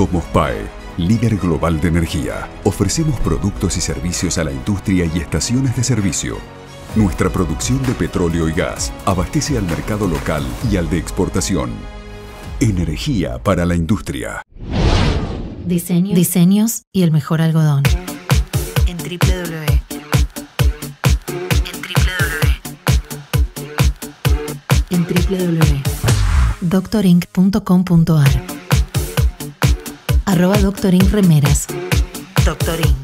Somos PAE, líder global de energía. Ofrecemos productos y servicios a la industria y estaciones de servicio. Nuestra producción de petróleo y gas abastece al mercado local y al de exportación. Energía para la industria. Diseños, y el mejor algodón. En www. En arroba doctorinremeras. Doctorin.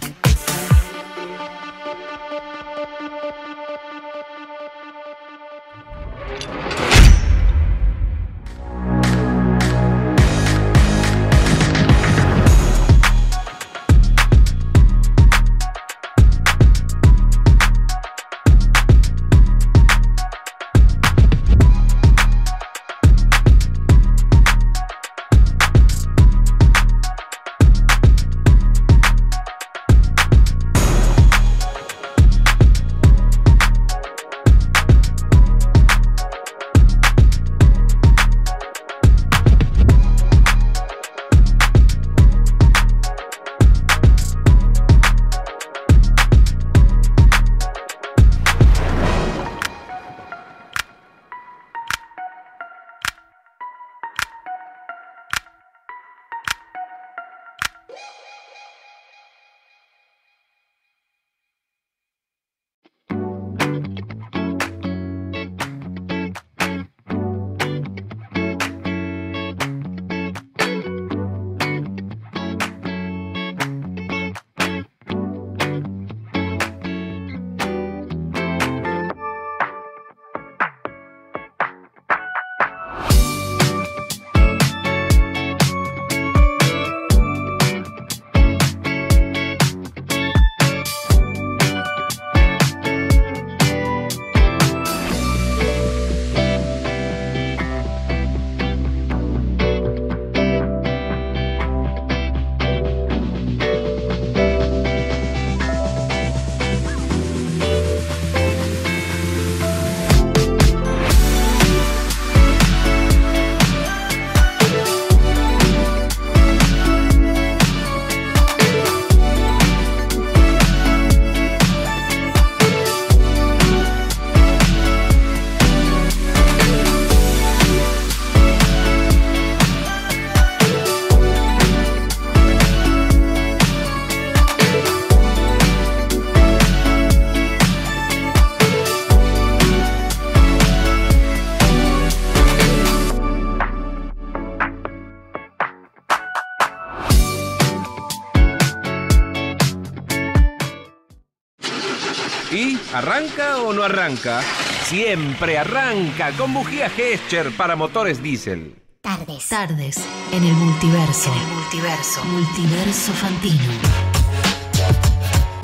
no arranca, siempre arranca con bujía Hescher para motores diésel. Tardes. Tardes en el multiverso. el multiverso. Multiverso Fantino.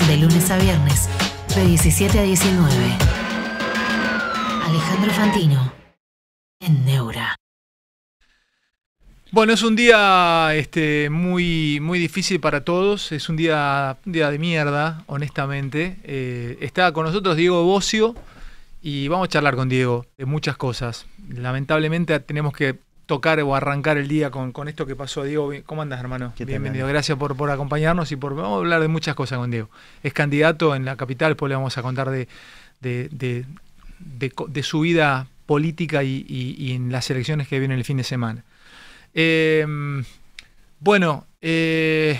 De lunes a viernes, de 17 a 19. Alejandro Fantino. En Neura. Bueno, es un día este, muy, muy difícil para todos, es un día, día de mierda, honestamente. Eh, está con nosotros Diego Bocio y vamos a charlar con Diego de muchas cosas. Lamentablemente tenemos que tocar o arrancar el día con, esto que pasó. Diego, ¿cómo andas, hermano? Bienvenido, gracias por, por acompañarnos y por vamos a hablar de muchas cosas con Diego. Es candidato en la capital, después le vamos a contar de, de, de, su vida política y en las elecciones que vienen el fin de semana. Em, bueno, eh,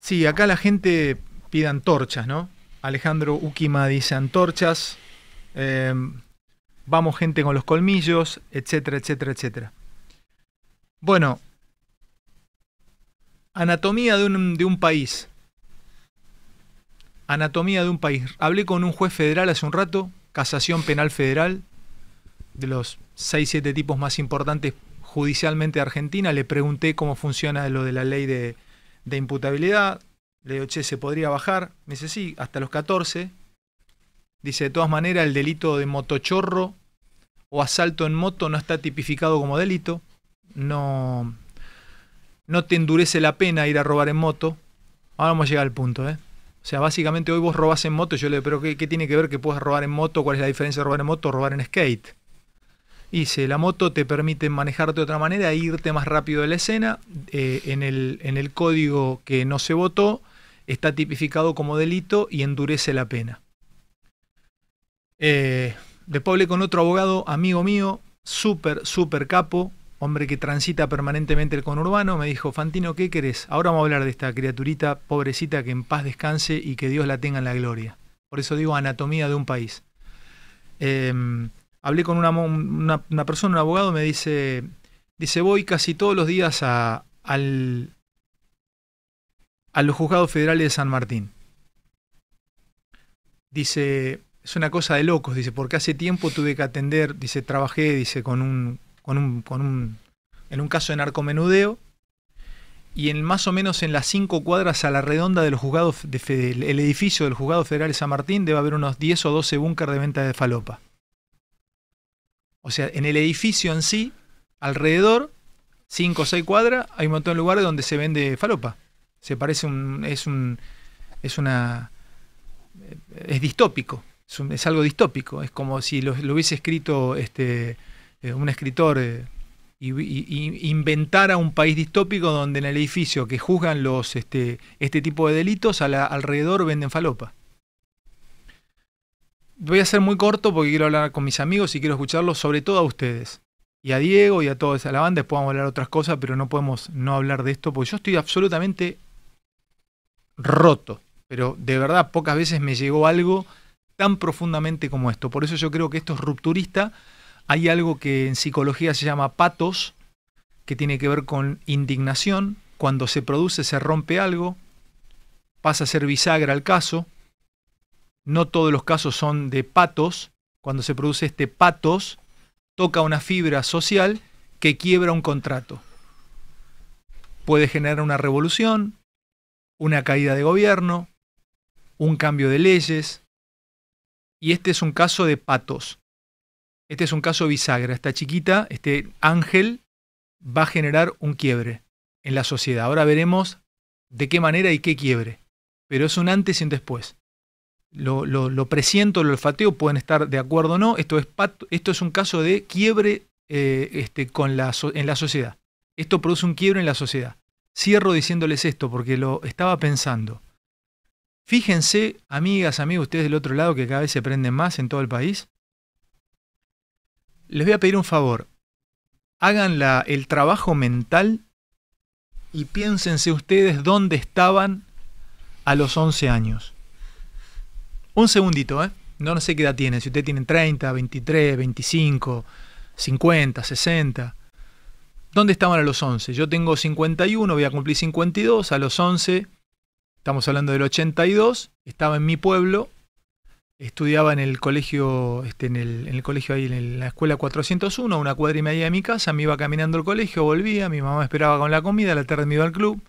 sí, acá la gente pide antorchas, ¿no? Alejandro Ukima dice antorchas, em, vamos gente con los colmillos, etcétera, etcétera, etcétera. Bueno, anatomía de un, de un país. Anatomía de un país. Hablé con un juez federal hace un rato, Casación Penal Federal, de los 6, 7 tipos más importantes judicialmente de Argentina, le pregunté cómo funciona lo de la ley de, imputabilidad, le dije ¿se podría bajar? Me dice, sí, hasta los 14. Dice, de todas maneras, el delito de motochorro o asalto en moto no está tipificado como delito. No, no te endurece la pena ir a robar en moto. Ahora vamos a llegar al punto, ¿eh? O sea, básicamente hoy vos robás en moto, yo le pero ¿qué, tiene que ver que puedas robar en moto? ¿Cuál es la diferencia de robar en moto o robar en skate? si la moto te permite manejarte de otra manera, irte más rápido de la escena. Eh, en, el, código que no se votó está tipificado como delito y endurece la pena. Eh, después hablé con otro abogado, amigo mío, súper, súper capo, hombre que transita permanentemente el conurbano. Me dijo, Fantino, ¿qué querés? Ahora vamos a hablar de esta criaturita pobrecita que en paz descanse y que Dios la tenga en la gloria. Por eso digo anatomía de un país. Em, hablé con una, persona, un abogado, me dice, dice, voy casi todos los días a, al, a los juzgados federales de San Martín. Dice, es una cosa de locos, dice, porque hace tiempo tuve que atender, dice, trabajé, dice, con un, con un, con un, en un caso de narcomenudeo, y en más o menos en las cinco cuadras a la redonda del juzgado, de, el edificio del juzgado federal de San Martín, debe haber unos 10 o 12 búnker de venta de falopa. O sea, en el edificio en sí, alrededor, cinco o seis cuadras, hay un montón de lugares donde se vende falopa. Se parece un. es un. es una. Eh, es distópico. Es, algo distópico. Es como si lo, hubiese escrito este. Eh, un escritor. Eh, y, inventara un país distópico donde en el edificio que juzgan los este, este tipo de delitos alrededor venden falopa voy a ser muy corto porque quiero hablar con mis amigos y quiero escucharlos, sobre todo a ustedes. Y a Diego y a todos a la banda, después vamos a hablar otras cosas, pero no podemos no hablar de esto porque yo estoy absolutamente roto. Pero de verdad, pocas veces me llegó algo tan profundamente como esto. Por eso yo creo que esto es rupturista. Hay algo que en psicología se llama patos, que tiene que ver con indignación. Cuando se produce, se rompe algo, pasa a ser bisagra al caso, no todos los casos son de patos. Cuando se produce este patos, toca una fibra social que quiebra un contrato. Puede generar una revolución, una caída de gobierno, un cambio de leyes. Y este es un caso de patos. Este es un caso bisagra. Esta chiquita, este ángel, va a generar un quiebre en la sociedad. Ahora veremos de qué manera y qué quiebre. Pero es un antes y un después lo, lo, lo, presiento, lo olfateo, pueden estar de acuerdo o no. Esto es, esto es un caso de quiebre eh, este, con la, en la sociedad. Esto produce un quiebre en la sociedad. Cierro diciéndoles esto porque lo estaba pensando. Fíjense, amigas, amigos, ustedes del otro lado que cada vez se prenden más en todo el país. Les voy a pedir un favor. Hagan la, el trabajo mental y piénsense ustedes dónde estaban a los 11 años. Un segundito, ¿eh? No, sé qué edad tienen. Si usted tienen 30, 23, 25, 50, 60. ¿Dónde estaban a los 11? Yo tengo 51, voy a cumplir 52. A los 11, estamos hablando del 82, estaba en mi pueblo. Estudiaba en el colegio, este, en, el, colegio ahí, en la escuela 401, una cuadra y media de mi casa. Me iba caminando al colegio, volvía. Mi mamá me esperaba con la comida. la tarde me iba al club.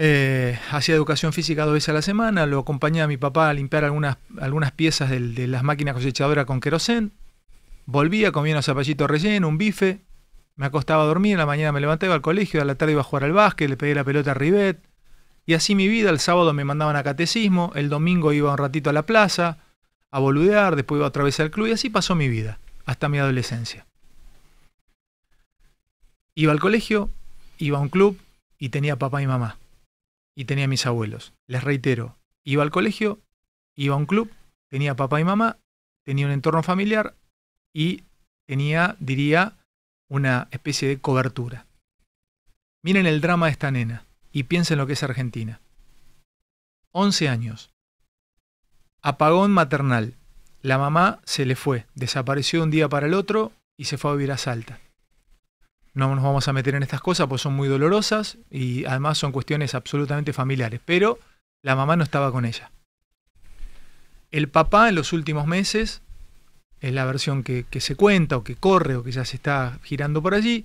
Eh, hacía educación física dos veces a la semana, lo acompañaba a mi papá a limpiar algunas, algunas piezas de las máquinas cosechadoras con querosén. Volvía, comía unos zapallitos relleno, un bife. Me acostaba a dormir, en la mañana me levantaba al colegio, a la tarde iba a jugar al básquet, le pedí la pelota a Rivet. Y así mi vida, el sábado me mandaban a catecismo, el domingo iba un ratito a la plaza, a boludear, después iba otra vez al club y así pasó mi vida, hasta mi adolescencia. Iba al colegio, iba a un club y tenía papá y mamá y tenía mis abuelos. Les reitero, iba al colegio, iba a un club, tenía papá y mamá, tenía un entorno familiar y tenía, diría, una especie de cobertura. Miren el drama de esta nena y piensen lo que es Argentina. 11 años. Apagón maternal. La mamá se le fue, desapareció de un día para el otro y se fue a vivir a Salta no nos vamos a meter en estas cosas, porque son muy dolorosas y además son cuestiones absolutamente familiares. Pero la mamá no estaba con ella. El papá en los últimos meses, es la versión que, se cuenta o que corre o que ya se está girando por allí,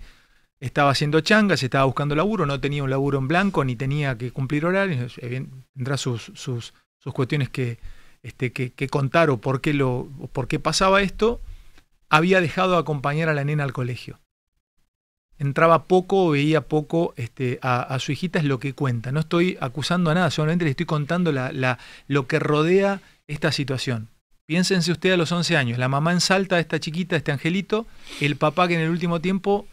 estaba haciendo changas, estaba buscando laburo, no tenía un laburo en blanco ni tenía que cumplir horarios, eh, tendrá sus, sus, cuestiones que, este, que, que, contar o por qué, lo, por qué pasaba esto, había dejado de acompañar a la nena al colegio entraba poco o veía poco este, a, su hijita es lo que cuenta. No estoy acusando a nada, solamente le estoy contando la, lo que rodea esta situación. Piénsense usted a los 11 años, la mamá en Salta, esta chiquita, este angelito, el papá que en el último tiempo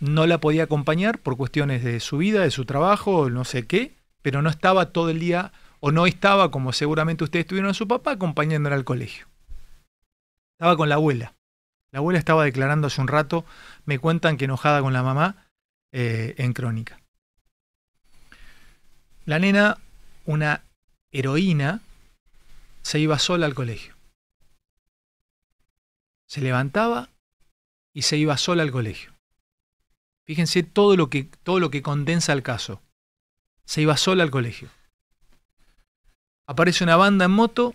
no la podía acompañar por cuestiones de su vida, de su trabajo, no sé qué, pero no estaba todo el día o no estaba como seguramente ustedes tuvieron a su papá acompañándola al colegio. Estaba con la abuela. La abuela estaba declarando hace un rato, me cuentan que enojada con la mamá eh, en crónica. La nena, una heroína, se iba sola al colegio. Se levantaba y se iba sola al colegio. Fíjense todo lo que, todo lo que condensa el caso. Se iba sola al colegio. Aparece una banda en moto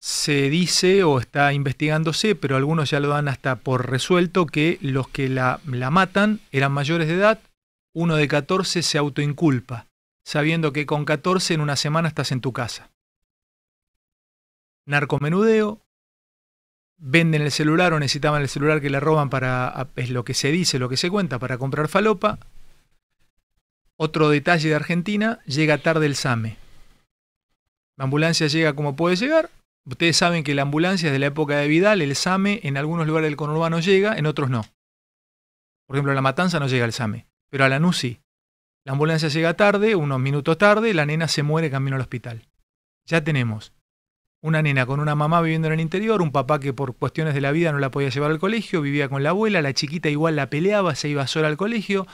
se dice o está investigándose, pero algunos ya lo dan hasta por resuelto, que los que la, matan eran mayores de edad, uno de 14 se autoinculpa, sabiendo que con 14 en una semana estás en tu casa. Narcomenudeo, venden el celular o necesitaban el celular que le roban para, es lo que se dice, lo que se cuenta, para comprar falopa. Otro detalle de Argentina, llega tarde el SAME. La ambulancia llega como puede llegar, Ustedes saben que la ambulancia de la época de Vidal, el SAME, en algunos lugares del conurbano llega, en otros no. Por ejemplo, a La Matanza no llega el SAME, pero a Lanús sí. La ambulancia llega tarde, unos minutos tarde, la nena se muere camino al hospital. Ya tenemos una nena con una mamá viviendo en el interior, un papá que por cuestiones de la vida no la podía llevar al colegio, vivía con la abuela, la chiquita igual la peleaba, se iba sola al colegio,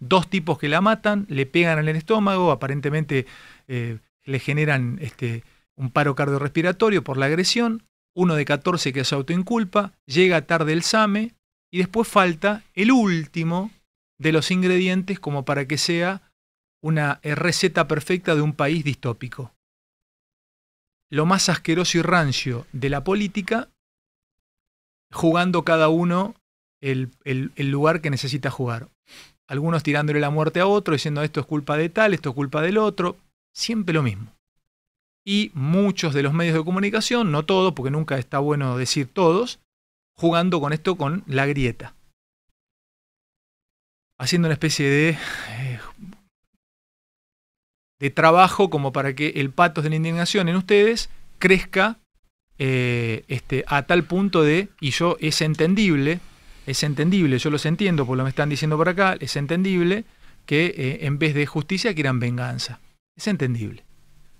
dos tipos que la matan, le pegan en el estómago, aparentemente eh, le generan este, un paro cardiorrespiratorio por la agresión, uno de 14 que se autoinculpa, llega tarde el SAME y después falta el último de los ingredientes como para que sea una receta perfecta de un país distópico. Lo más asqueroso y rancio de la política, jugando cada uno el, el lugar que necesita jugar. Algunos tirándole la muerte a otro, diciendo esto es culpa de tal, esto es culpa del otro, siempre lo mismo y muchos de los medios de comunicación, no todos, porque nunca está bueno decir todos, jugando con esto, con la grieta. Haciendo una especie de, eh, de trabajo como para que el patos de la indignación en ustedes crezca eh, este, a tal punto de, y yo es entendible, es entendible, yo los entiendo por lo que me están diciendo por acá, es entendible que eh, en vez de justicia quieran venganza. Es entendible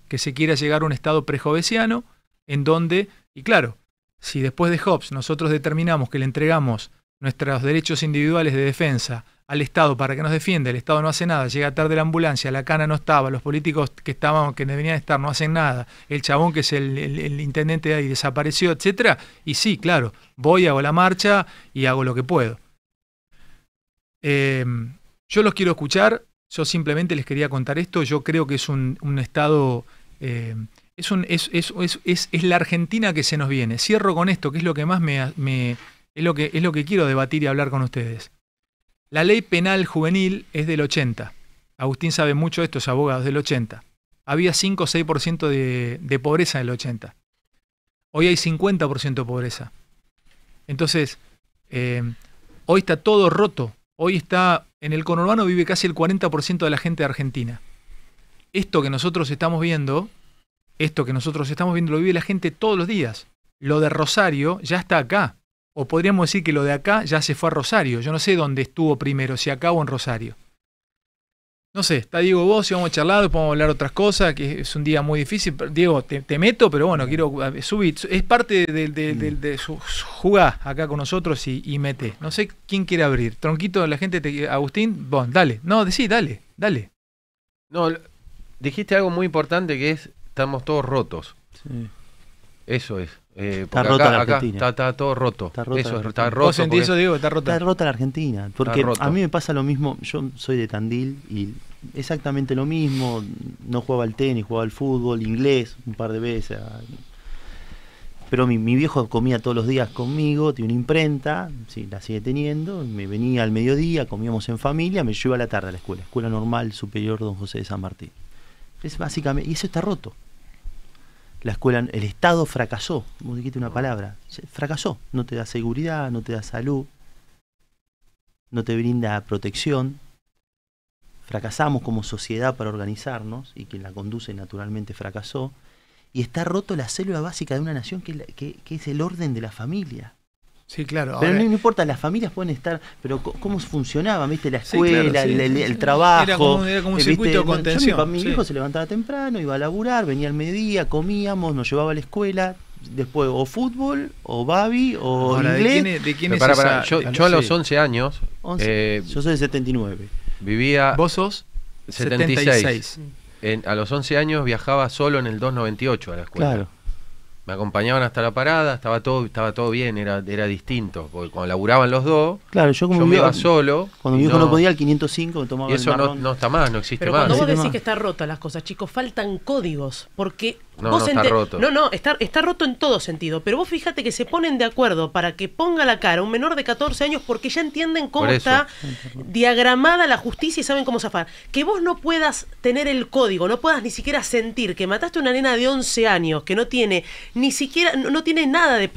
que se quiera llegar a un estado prejovesiano, en donde, y claro, si después de Hobbes nosotros determinamos que le entregamos nuestros derechos individuales de defensa al Estado para que nos defienda, el Estado no hace nada, llega tarde la ambulancia, la cana no estaba, los políticos que estaban, que deberían estar, no hacen nada, el chabón que es el, intendente de ahí desapareció, etcétera, y sí, claro, voy, hago la marcha y hago lo que puedo. Eh, yo los quiero escuchar, yo simplemente les quería contar esto, yo creo que es un estado eh, es, la Argentina que se nos viene. Cierro con esto, que es lo que más me, me es, lo que, es lo que quiero debatir y hablar con ustedes. La ley penal juvenil es del 80. Agustín sabe mucho de estos abogados del 80. Había 5 o 6% de, de pobreza en el 80. Hoy hay 50% de pobreza. Entonces, eh, hoy está todo roto. Hoy está, en el conurbano vive casi el 40% de la gente de Argentina esto que nosotros estamos viendo, esto que nosotros estamos viendo lo vive la gente todos los días. Lo de Rosario ya está acá. O podríamos decir que lo de acá ya se fue a Rosario. Yo no sé dónde estuvo primero, si acá o en Rosario. No sé, está Diego vos, si vamos a charlar, después vamos a hablar otras cosas, que es un día muy difícil. Diego, te, meto, pero bueno, quiero subir. Es parte de, su, jugar acá con nosotros y, y, mete. No sé quién quiere abrir. Tronquito, la gente, te, Agustín, bon, dale. No, sí, dale, dale. No, dijiste algo muy importante que es, estamos todos rotos. Sí. Eso es. está rota la Argentina. está, todo roto. eso, está roto. eso, digo Está rota. la Argentina. Porque a mí me pasa lo mismo. Yo soy de Tandil y exactamente lo mismo. No jugaba al tenis, jugaba al fútbol, inglés un par de veces. Pero mi, viejo comía todos los días conmigo, tiene una imprenta, sí, la sigue teniendo. Me venía al mediodía, comíamos en familia, me llevaba a la tarde a la escuela. Escuela Normal Superior Don José de San Martín. Es básicamente, y eso está roto. La escuela, el Estado fracasó, como dijiste una palabra, fracasó, no te da seguridad, no te da salud, no te brinda protección. Fracasamos como sociedad para organizarnos y quien la conduce naturalmente fracasó. Y está roto la célula básica de una nación que es el orden de la familia. Sí, claro. Pero no, importa, las familias pueden estar, pero ¿cómo funcionaba? ¿Viste? La escuela, el, trabajo. Era como, un eh, circuito de contención. mi, hijo se levantaba temprano, iba a laburar, venía al mediodía, comíamos, nos llevaba a la escuela. Después o fútbol, o babi, o inglés. ¿De quién, es, yo, a los 11 años... Eh, yo soy de 79. Vivía... ¿Vos sos? 76. a los 11 años viajaba solo en el 298 a la escuela. Claro me acompañaban hasta la parada, estaba todo, estaba todo bien, era, era distinto, porque cuando laburaban los dos, claro, yo, como me iba solo. Cuando mi hijo no, podía, el 505 me tomaba y eso no, está más, no existe Pero más. Cuando vos decís que está rota las cosas, chicos, faltan códigos, porque no, está roto. No, no, está, está roto en todo sentido. Pero vos fíjate que se ponen de acuerdo para que ponga la cara un menor de 14 años porque ya entienden cómo está diagramada la justicia y saben cómo zafar. Que vos no puedas tener el código, no puedas ni siquiera sentir que mataste a una nena de 11 años que no tiene ni siquiera, no, tiene nada de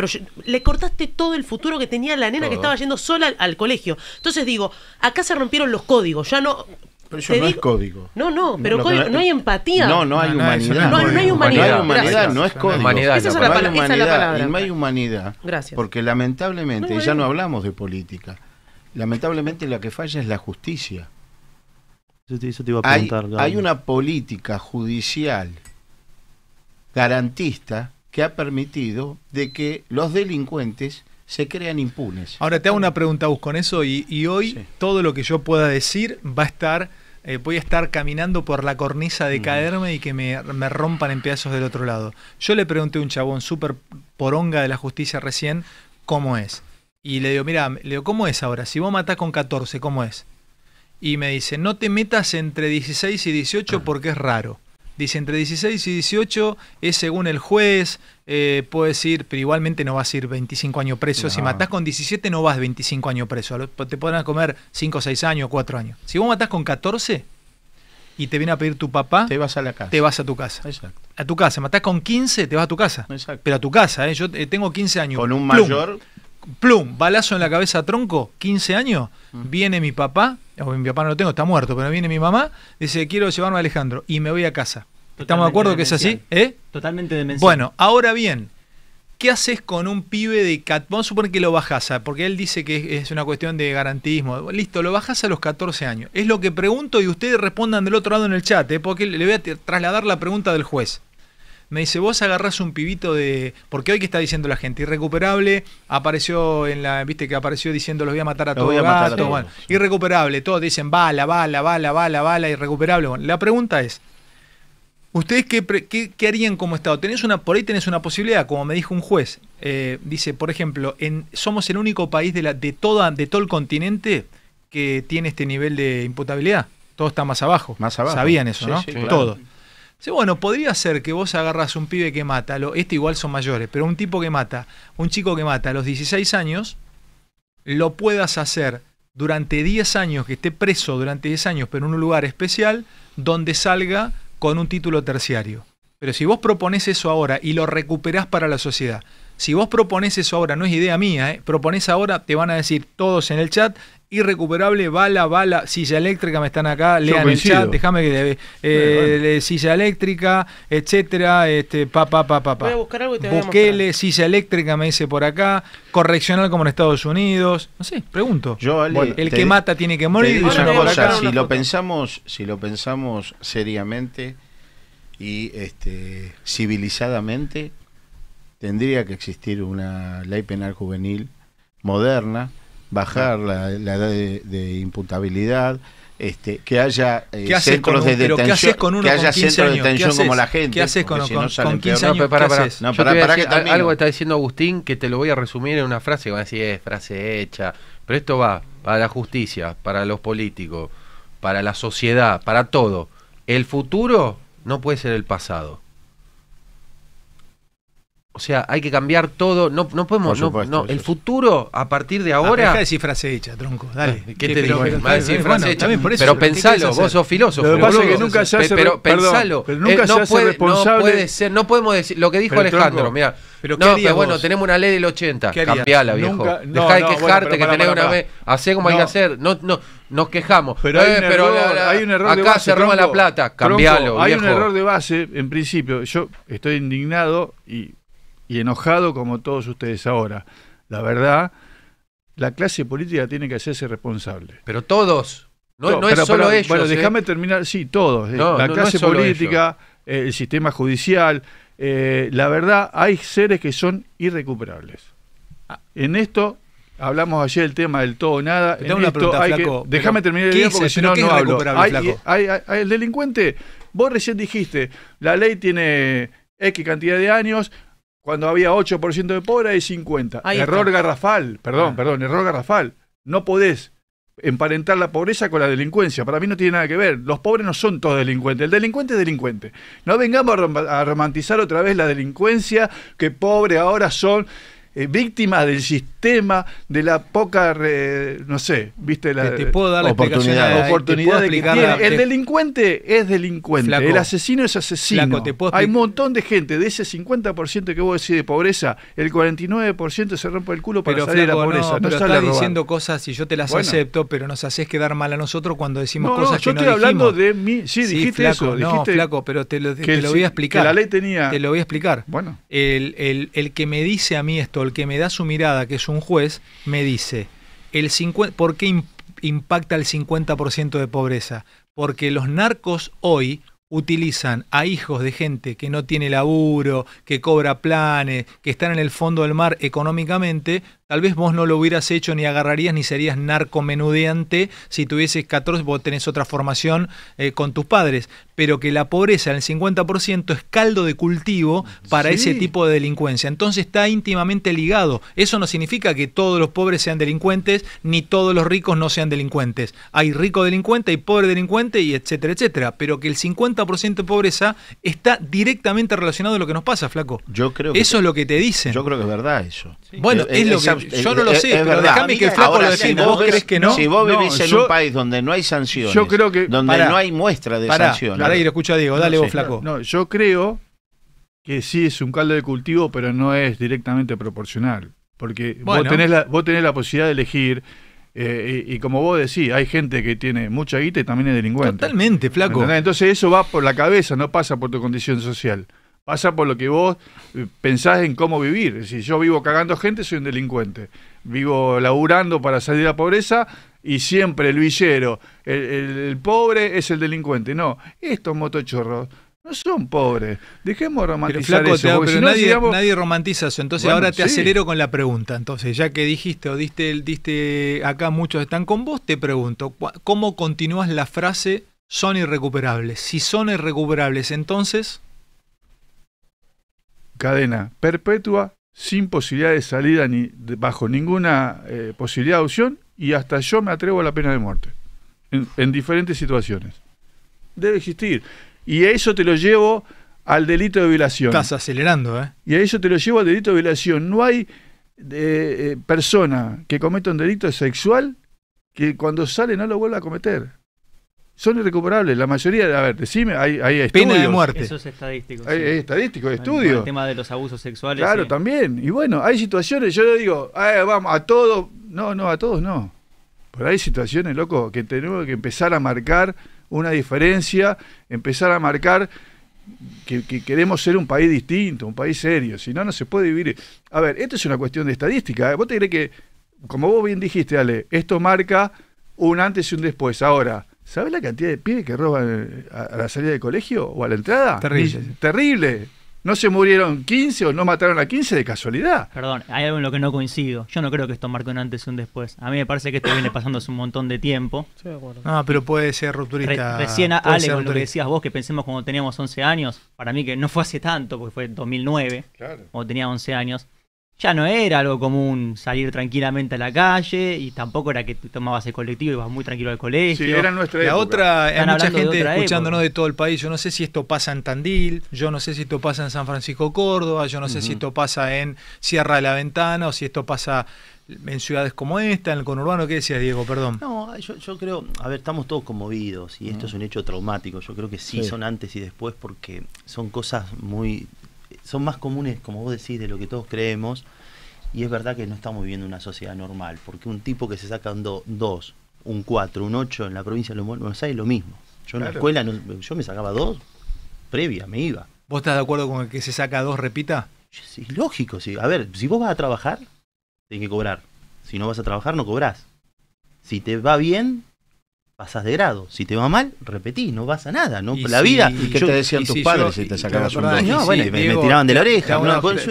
Le cortaste todo el futuro que tenía la nena que estaba yendo sola al colegio. Entonces digo, acá se rompieron los códigos. Ya no, pero eso no es código. No, no, pero no, hay empatía. No, no hay humanidad. No, hay humanidad. No hay humanidad, no es código. esa, es la palabra, no hay humanidad. Gracias. Porque lamentablemente, ya no hablamos de política, lamentablemente la que falla es la justicia. Eso te, eso te iba a hay, hay una política judicial garantista que ha permitido de que los delincuentes se crean impunes. Ahora te hago una pregunta, vos con eso, y, hoy todo lo que yo pueda decir va a estar, eh, voy a estar caminando por la cornisa de mm. caerme y que me, me rompan en pedazos del otro lado. Yo le pregunté a un chabón súper poronga de la justicia recién cómo es. Y le digo, mira, le digo, ¿cómo es ahora? Si vos matás con 14, ¿cómo es? Y me dice, no te metas entre 16 y 18 ah. porque es raro. Dice, entre 16 y 18 es según el juez, eh, puedes ir, pero igualmente no vas a ir 25 años preso. Si matás con 17 no vas 25 años preso. Te podrán comer 5, 6 años, 4 años. Si vos matás con 14 y te viene a pedir tu papá, te vas a la casa. Te vas a tu casa. Exacto. A tu casa. Matás con 15, te vas a tu casa. Pero a tu casa, eh. yo eh, tengo 15 años. Con un mayor plum, balazo en la cabeza tronco, 15 años, mm. viene mi papá, mi papá no lo tengo, está muerto, pero viene mi mamá, dice, quiero llevarme a Alejandro, y me voy a casa. ¿Estamos de acuerdo que es así? ¿Eh? Totalmente demencial. Bueno, ahora bien, ¿qué haces con un pibe de... Vamos a suponer que lo bajas, porque él dice que es una cuestión de garantismo. Listo, lo bajas a los 14 años. Es lo que pregunto y ustedes respondan del otro lado en el chat, ¿eh? porque le voy a trasladar la pregunta del juez. Me dice, vos agarrás un pibito de... Porque hoy que está diciendo la gente, irrecuperable, apareció en la... Viste que apareció diciendo los voy a matar a todos. irrecuperable, todos dicen bala, bala, bala, bala, bala, irrecuperable. Bueno, la pregunta es, ¿Ustedes qué, harían como Estado? Tenés una, por ahí tenés una posibilidad, como me dijo un juez. Eh, dice, por ejemplo, en, somos el único país de, la, de, toda, de todo el continente que tiene este nivel de imputabilidad. Todo está más abajo. Más abajo. Sabían eso, ¿no? Sí, Todo. bueno, podría ser que vos agarras un pibe que mata, lo, este igual son mayores, pero un tipo que mata, un chico que mata a los 16 años, lo puedas hacer durante 10 años, que esté preso durante 10 años, pero en un lugar especial, donde salga con un título terciario. Pero si vos propones eso ahora y lo recuperás para la sociedad, si vos propones eso ahora, no es idea mía, ¿eh? propones ahora, te van a decir todos en el chat, irrecuperable, bala, bala, silla eléctrica, me están acá, lean el chat, déjame que eh, eh silla eléctrica, etcétera, este, pa, pa, pa, pa, Voy silla eléctrica, me dice por acá, correccional como en Estados Unidos, no sé, pregunto. Yo, el que mata tiene que morir. si lo pensamos, si lo pensamos seriamente y este, civilizadamente, tendría que existir una ley penal juvenil moderna, bajar la, edad de, imputabilidad, este, que haya centros de detención, que haya centros de detención como la gente. ¿Qué haces con, si no años? para, para, algo está diciendo Agustín que te lo voy a resumir en una frase, van a decir, es frase hecha, pero esto va para la justicia, para los políticos, para la sociedad, para todo. El futuro no puede ser el pasado. O sea, hay que cambiar todo. No, no podemos. El futuro, a partir de ahora. Ah, deja de decir frase hecha, tronco. Dale. Ah, ¿Qué, te digo? Pero, cifras pero pensalo, vos sos filósofo. Lo que pasa es que nunca se hace. Pero pensalo. pero nunca eh, se puede, No ser. No podemos decir. Lo que dijo Alejandro, mira. Pero no, pero bueno, tenemos una ley del 80. Cambiala, viejo. no, Dejá de quejarte que tenés una vez. Hacé como hay que hacer. No, no, nos quejamos. Pero, eh, hay, un error, de base, Acá se roba la plata. Cambialo. Hay un error de base, en principio. Yo estoy indignado y y enojado como todos ustedes ahora. La verdad, la clase política tiene que hacerse responsable. Pero todos, no, es solo ellos. Bueno, ¿eh? déjame terminar, sí, todos. Eh. la clase política, eh, el sistema judicial. la verdad, hay seres que son irrecuperables. Ah. En esto Hablamos ayer del tema del todo o nada. una flaco. déjame terminar el día porque si no, no hablo. hay, el delincuente, vos recién dijiste, la ley tiene X cantidad de años, cuando había 8% de pobre hay 50. error garrafal, perdón, ah. perdón, error garrafal. No podés emparentar la pobreza con la delincuencia. Para mí no tiene nada que ver. Los pobres no son todos delincuentes. El delincuente es delincuente. No vengamos a, a romantizar otra vez la delincuencia, que pobres ahora son víctima eh, víctimas del sistema, de la poca, no sé, viste la te puedo dar la oportunidad, de que El delincuente es delincuente, el asesino es asesino. Hay un montón de gente, de ese 50% que vos decís de pobreza, el 49% se rompe el culo para pero, salir de la pobreza. No, no pero estás diciendo cosas y yo te las acepto, pero nos haces quedar mal a nosotros cuando decimos no, cosas no, yo estoy hablando de mí, sí, dijiste eso, no, Flaco, pero te lo, voy a explicar. Que la ley tenía... Te lo voy a explicar. Bueno. El, el que me dice a mí esto porque me da su mirada, que es un juez, me dice, el 50, ¿por qué impacta el 50% de pobreza? Porque los narcos hoy utilizan a hijos de gente que no tiene laburo, que cobra planes, que están en el fondo del mar económicamente, Tal vez vos no lo hubieras hecho ni agarrarías ni serías narcomenudeante si tuvieses 14, vos tenés otra formación eh, con tus padres, pero que la pobreza en el 50% es caldo de cultivo para ese tipo de delincuencia. Entonces está íntimamente ligado. Eso no significa que todos los pobres sean delincuentes ni todos los ricos no sean delincuentes. Hay rico delincuente, hay pobre delincuente y etcétera, etcétera, pero que el 50% de pobreza está directamente relacionado a lo que nos pasa, flaco. Yo creo que eso es lo que te dicen. Yo creo que es verdad eso. Bueno, eh, es eh, lo que eh, yo no lo eh, sé, es, pero déjame que flaco lo Si ¿Vos Si vos vivís en un país donde no hay sanciones, donde no hay muestra de sanciones. Para escucha Diego, dale vos, flaco. No, yo creo que sí es un caldo de cultivo, pero no es directamente proporcional. Porque vos, tenés la, posibilidad de elegir. Eh, y, como vos decís, hay gente que tiene mucha guita y también es delincuente. Totalmente, flaco. Entonces eso va por la cabeza, no pasa por tu condición social pasa por lo que vos eh, pensás en cómo vivir. Si yo vivo cagando gente, soy un delincuente. Vivo laburando para salir de la pobreza y siempre el villero, el, pobre es el delincuente. No, estos motochorros no son pobres. Dejemos romantizar eso. nadie, romantiza eso. Entonces ahora te acelero con la pregunta. Entonces, ya que dijiste o diste, diste acá muchos están con vos, te pregunto, ¿cómo continúas la frase son irrecuperables? Si son irrecuperables, entonces cadena perpetua sin posibilidad de salida ni bajo ninguna eh, posibilidad de opción y hasta yo me atrevo a la pena de muerte en, diferentes situaciones. Debe existir. Y a eso te lo llevo al delito de violación. Estás acelerando, ¿eh? Y a eso te lo llevo al delito de violación. No hay eh, eh, persona que cometa un delito sexual que cuando sale no lo vuelva a cometer son irrecuperables. La mayoría, a ver, decime, hay, hay estudios. Pena de muerte. Eso es estadístico. Hay, estadísticos, estudios. El tema de los abusos sexuales. Claro, también. Y bueno, hay situaciones, yo le digo, ah, vamos, a todos. No, no, a todos no. Pero hay situaciones, loco, que tenemos que empezar a marcar una diferencia, empezar a marcar que, queremos ser un país distinto, un país serio, si no, no se puede vivir. A ver, esto es una cuestión de estadística. ¿Vos te crees que, como vos bien dijiste, Ale, esto marca un antes y un después? Ahora, ¿Sabes la cantidad de pibes que roban eh, a, la salida del colegio o a la entrada? Terrible. terrible. No se murieron 15 o no mataron a 15 de casualidad. Perdón, hay algo en lo que no coincido. Yo no creo que esto marque un antes y un después. A mí me parece que esto viene pasando hace un montón de tiempo. Sí, acuerdo. Ah, pero puede ser rupturista. recién, Ale, con lo que decías vos, que pensemos cuando teníamos 11 años, para mí que no fue hace tanto, porque fue 2009, claro. cuando tenía 11 años ya no era algo común salir tranquilamente a la calle y tampoco era que tú tomabas el colectivo y vas muy tranquilo al colegio. Sí, era nuestra la otra, hay mucha gente escuchándonos de todo el país. Yo no sé si esto pasa en Tandil, yo no sé si esto pasa en San Francisco Córdoba, yo no sé si esto pasa en Sierra de la Ventana o si esto pasa en ciudades como esta, en el conurbano, ¿qué decías, Diego? Perdón. No, yo, creo, a ver, estamos todos conmovidos y esto es un hecho traumático. Yo creo que sí, son antes y después porque son cosas muy son más comunes, como vos decís, de lo que todos creemos. Y es verdad que no estamos viviendo una sociedad normal, porque un tipo que se saca un 2, un 4, un 8 en la provincia de Buenos Aires, lo mismo. Yo en la escuela yo me sacaba dos previa, me iba. ¿Vos estás de acuerdo con el que se saca dos repita? Sí, lógico, sí. A ver, si vos vas a trabajar, tenés que cobrar. Si no vas a trabajar, no cobrás. Si te va bien, pasas de grado. Si te va mal, repetí, no vas a nada, no la vida. ¿Y qué te decían tus padres si te sacabas un me, tiraban de la oreja. Te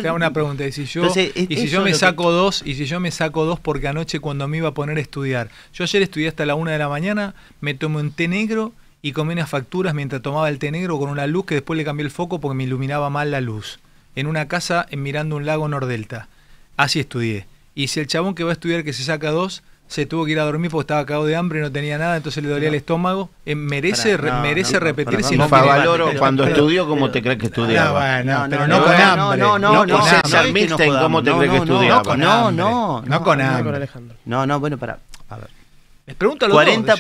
hago una, pregunta, y si yo, e- me saco dos, y si yo me saco dos porque anoche cuando me iba a poner a estudiar, yo ayer estudié hasta la una de la mañana, me tomé un té negro y comí unas facturas mientras tomaba el té negro con una luz que después le cambié el foco porque me iluminaba mal la luz. En una casa mirando un lago nordelta. Así estudié. Y si el chabón que va a estudiar que se saca dos, se tuvo que ir a dormir porque estaba cagado de hambre, y no tenía nada, entonces le dolía el estómago. Eh, merece merece no, repetir si no valoro cuando estudió como te crees que estudiaba. No, no, no, con hambre. No, no, no, no. cómo te crees que estudiaba. No, no, no con hambre. No, no, bueno, para a ver. Les pregunto 40%,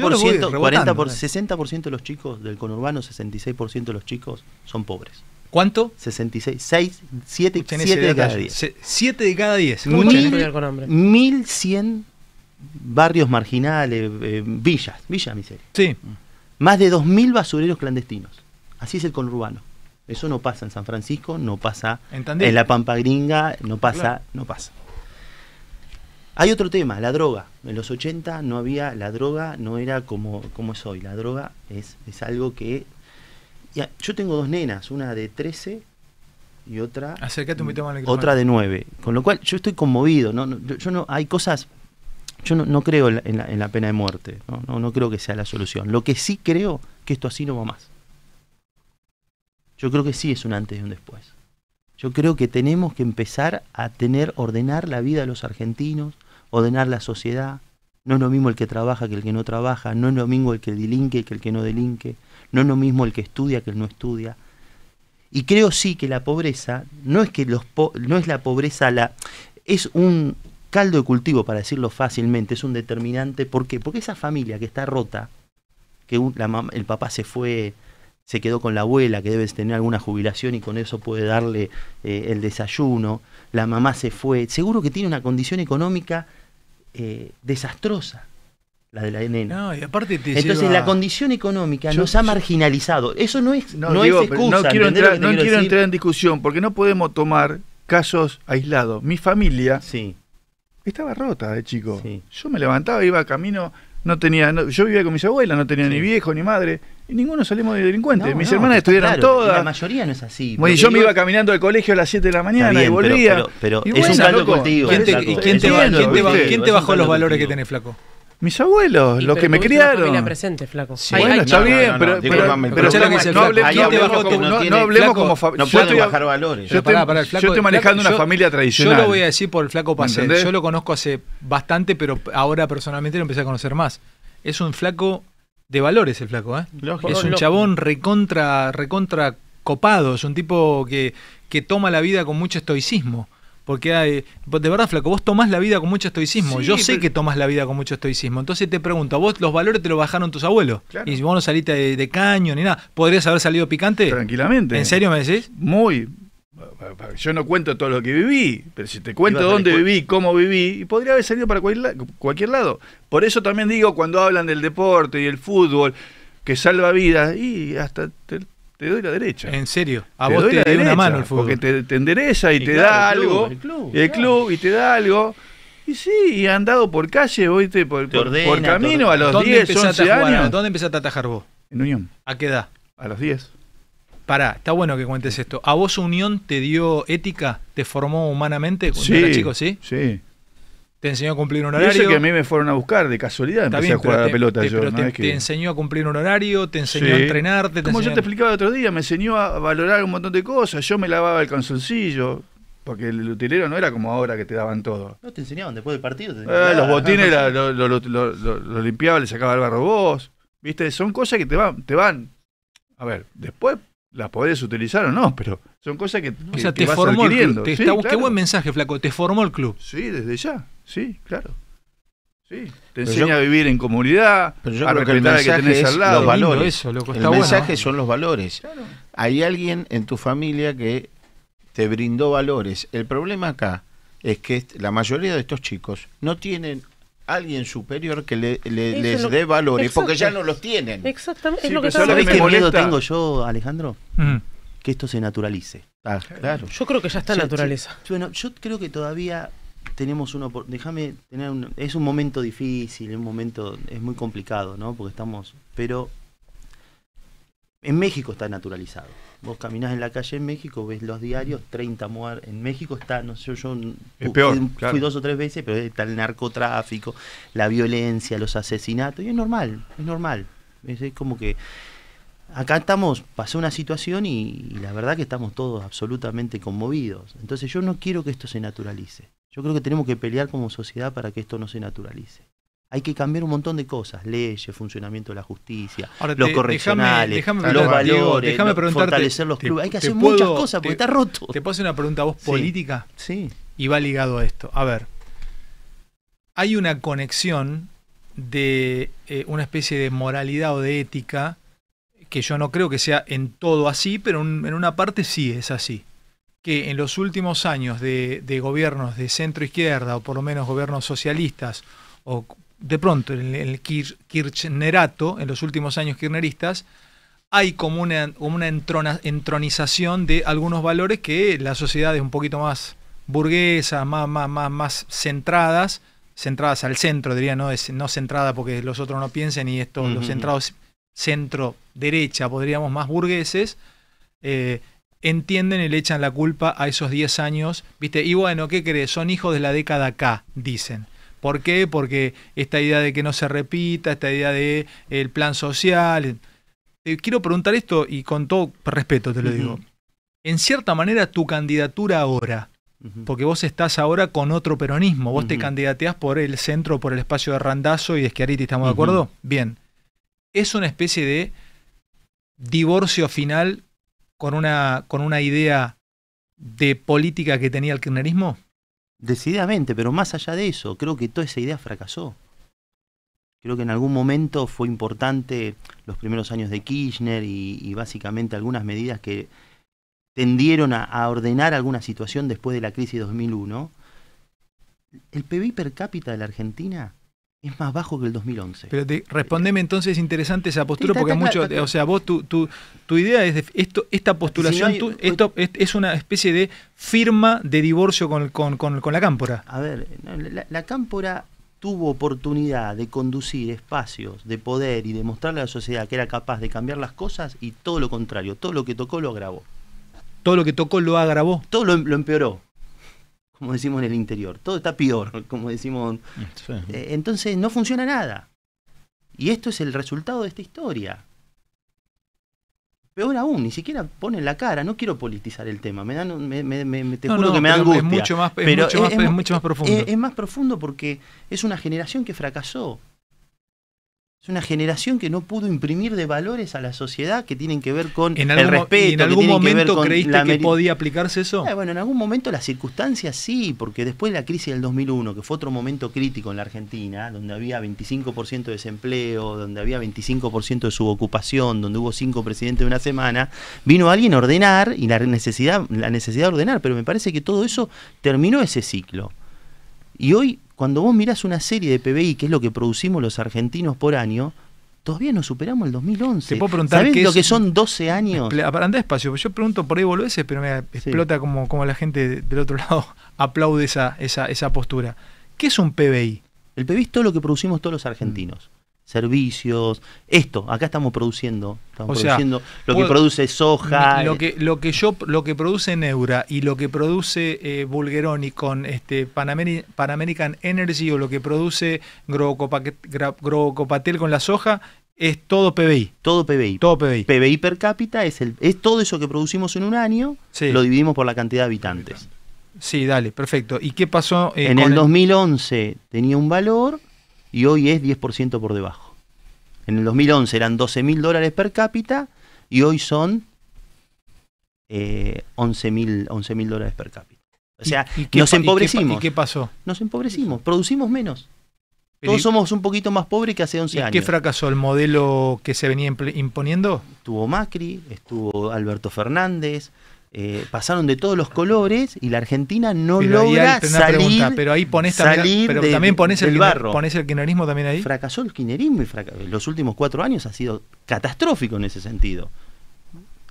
40 60% de los chicos del conurbano, 66% de los chicos son pobres. ¿Cuánto? 66. 6, 7, 7 de cada 10. 7 de cada 10. 1100 barrios marginales, eh, villas, villas miseria. Sí. Mm. Más de 2.000 basureros clandestinos. Así es el conurbano. Eso no pasa en San Francisco, no pasa en la Pampa Gringa, no pasa, no pasa. Hay otro tema, la droga. En los 80 no había, la droga no era como, como es hoy. La droga es, es algo que... Ya, yo tengo dos nenas, una de 13 y otra... Otra de 9. Con lo cual yo estoy conmovido. ¿no? Yo no, hay cosas yo no, creo en la, pena de muerte, ¿no? No, creo que sea la solución. Lo que sí creo que esto así no va más. Yo creo que sí es un antes y un después. Yo creo que tenemos que empezar a tener, ordenar la vida de los argentinos, ordenar la sociedad. No es lo mismo el que trabaja que el que no trabaja, no es lo mismo el que delinque que el que no delinque, no es lo mismo el que estudia que el no estudia. Y creo sí que la pobreza no es que los no es la pobreza la es un, caldo de cultivo, para decirlo fácilmente, es un determinante. ¿Por qué? Porque esa familia que está rota, que el papá se fue, se quedó con la abuela, que debe tener alguna jubilación y con eso puede darle eh, el desayuno, la mamá se fue, seguro que tiene una condición económica eh, desastrosa. La de la nena. Entonces la condición económica nos ha marginalizado. Eso no es, excusa. No quiero, entrar, quiero entrar en discusión porque no podemos tomar casos aislados. Mi familia sí estaba rota de chico. Yo me levantaba, iba camino, no tenía, yo vivía con mis abuelas, no tenía ni viejo ni madre, y ninguno salimos de delincuentes. mis hermanas estudiaron todas. La mayoría no es así. Bueno, yo me iba caminando al colegio a las 7 de la mañana y volvía. Pero, es un caldo contigo. ¿quién te bajó los valores que tenés, flaco? Mis abuelos, los que me criaron. Una presente, flaco. Sí. Bueno, está no, bien, no, no, pero, no hablemos como familia. No puedo bajar valores. Yo, estoy manejando una familia tradicional. Yo lo voy a decir por el flaco Pacel. Yo lo conozco hace bastante, pero ahora personalmente lo empecé a conocer más. Es un flaco de valores el flaco, ¿eh? Es un chabón recontra, recontra copado, es un tipo que, que toma la vida con mucho estoicismo. Porque hay, pues, de verdad, flaco, vos tomás la vida con mucho estoicismo. Yo sé que tomás la vida con mucho estoicismo. Entonces te pregunto, vos los valores te los bajaron tus abuelos. Claro. Y vos no saliste de, caño ni nada. ¿Podrías haber salido picante? Tranquilamente. ¿En serio me decís? Muy. Yo no cuento todo lo que viví, pero si te cuento dónde viví, cómo viví, y podría haber salido para cualquier lado. Por eso también digo, cuando hablan del deporte y el fútbol, que salva vidas, y hasta te, te doy la derecha. En serio, a te vos doy te la una mano el fútbol. Porque te, endereza y, te da algo. El club, el club y te da algo. Y sí, y andado por calle, oíste, por, camino a los 10, 11 años. ¿Dónde empezaste a atajar vos? En Unión. ¿A qué edad? A los 10. Pará, está bueno que cuentes esto. ¿A vos Unión te dio ética? ¿Te formó humanamente cuando sí, eras chico, sí? Sí te enseñó a cumplir un horario. que a mí me fueron a buscar de casualidad, empecé a jugar a pelota. Te, enseñó a cumplir un horario, te enseñó a entrenar. Te Como yo te explicaba el otro día, me enseñó a valorar un montón de cosas. Yo me lavaba el calzoncillo, porque el utilero no era como ahora que te daban todo. No te enseñaban después del partido. Eh, los botines los lo, limpiaba, le sacaba el barro vos. ¿Viste? Son cosas que te van, te van. A ver, después las podés utilizar o no, pero son cosas que, te, vas adquiriendo. Qué buen mensaje, Flaco. Te formó el club. Sí, desde ya. Sí, claro. Sí, te enseña a vivir en comunidad, pero yo a creo que, el que tenés Los valores. el mensaje son los valores. Hay alguien en tu familia que te brindó valores. El problema acá es que la mayoría de estos chicos no tienen alguien superior que les dé valores porque ya no los tienen. Exactamente. es lo que ¿Sabés qué miedo tengo yo, Alejandro? Mm. Que esto se naturalice. Ah, claro. Yo creo que ya está en naturaleza. Bueno, yo creo que todavía tenemos uno déjame tener es un momento difícil, un momento es muy complicado, ¿no? Porque estamos, pero en México está naturalizado. Vos caminás en la calle en México, ves los diarios, 30 muertos. En México está, no sé, yo es peor, fui, dos o tres veces, pero está el narcotráfico, la violencia, los asesinatos, y es normal, es normal. Es, como que acá estamos, pasó una situación y la verdad que estamos todos absolutamente conmovidos. Entonces yo no quiero que esto se naturalice. Yo creo que tenemos que pelear como sociedad para que esto no se naturalice. Hay que cambiar un montón de cosas, leyes, funcionamiento de la justicia, Ahora, los correccionales, los valores, fortalecer los clubes. Hay que hacer muchas cosas porque está roto. Te puedo una pregunta a vos política. Sí. Y va ligado a esto. A ver, hay una conexión de eh, una especie de moralidad o de ética que yo no creo que sea en todo así, pero en una parte sí es así que en los últimos años de, gobiernos de centro izquierda, o por lo menos gobiernos socialistas, o de pronto en el kirchnerato, en los últimos años kirchneristas, hay como una, entronización de algunos valores que la sociedad es un poquito más burguesa, más, más, más, centradas, centradas al centro, diría, no, es, no centrada porque los otros no piensen y estos, los centrados centro-derecha, podríamos más burgueses, eh, entienden y le echan la culpa a esos 10 años, ¿viste? Y bueno, ¿qué crees? Son hijos de la década acá dicen. ¿Por qué? Porque esta idea de que no se repita, esta idea de eh, el plan social. Te eh, eh, quiero preguntar esto y con todo respeto te lo digo. En cierta manera tu candidatura ahora, porque vos estás ahora con otro peronismo, vos te candidateás por el centro, por el espacio de Randazo y de Schiariti, ¿estamos de acuerdo? Bien. Es una especie de divorcio final con una, con una idea de política que tenía el kirchnerismo? Decididamente, pero más allá de eso, creo que toda esa idea fracasó. Creo que en algún momento fue importante los primeros años de Kirchner y, básicamente algunas medidas que tendieron a, ordenar alguna situación después de la crisis 2001. El PBI per cápita de la Argentina es más bajo que el 2011. Pero respondeme entonces interesante esa postura, porque muchos, o sea, vos tu, tu, idea es de, esto, esta postulación, esto es, una especie de firma de divorcio con, la cámpora. A ver, la, cámpora tuvo oportunidad de conducir espacios de poder y demostrarle a la sociedad que era capaz de cambiar las cosas y todo lo contrario, todo lo que tocó lo agravó. Todo lo que tocó lo agravó. Todo lo empeoró como decimos en el interior. Todo está peor, como decimos. Eh, entonces no funciona nada. Y esto es el resultado de esta historia. Peor aún, ni siquiera ponen la cara. No quiero politizar el tema. Me dan, me, me, te juro que me dan angustia. Es mucho más, es es mucho más profundo. es más profundo porque es una generación que fracasó. Es una generación que no pudo imprimir de valores a la sociedad que tienen que ver con el respeto. ¿En algún momento creíste que podía aplicarse eso? Eh, bueno, en algún momento las circunstancias sí, porque después de la crisis del 2001, que fue otro momento crítico en la Argentina, donde había 25% de desempleo, donde había 25% de subocupación, donde hubo cinco presidentes de una semana, vino alguien a ordenar y la necesidad, la necesidad de ordenar, pero me parece que todo eso terminó ese ciclo. Y hoy cuando vos mirás una serie de PBI, que es lo que producimos los argentinos por año, todavía no superamos el 2011. Te puedo preguntar ¿Sabés lo que son 12 años? espacio, despacio, yo pregunto por ahí volvés, pero me explota como, como la gente del otro lado aplaude esa, esa, esa postura. ¿Qué es un PBI? El PBI es todo lo que producimos todos los argentinos servicios, esto, acá estamos produciendo, estamos produciendo lo que produce soja. Lo eh. que, lo que yo, lo que produce Neura y lo que produce eh, Bulgeroni con este Pan, American Energy o lo que produce Grocopatel con la soja, es todo PBI. Todo PBI. PBI. per cápita es el, es todo eso que producimos en un año, lo dividimos por la cantidad de habitantes. Sí, dale, perfecto. ¿Y qué pasó? Eh, en el 2011 tenía un valor, y hoy es 10% por debajo. En el 2011 eran 12 mil dólares per cápita y hoy son eh, 11 mil dólares per cápita. O sea, nos empobrecimos. ¿y qué, pasó? Nos empobrecimos, producimos menos. Todos somos un poquito más pobres que hace 11 ¿Y años. ¿Qué fracasó el modelo que se venía imponiendo? Estuvo Macri, estuvo Alberto Fernández, eh, pasaron de todos los colores y la Argentina no logra salir, pero ahí pones también, pero el barro. ¿Pones el kirchnerismo también ahí. Fracasó el quinerismo y los últimos cuatro años ha sido catastrófico en ese sentido.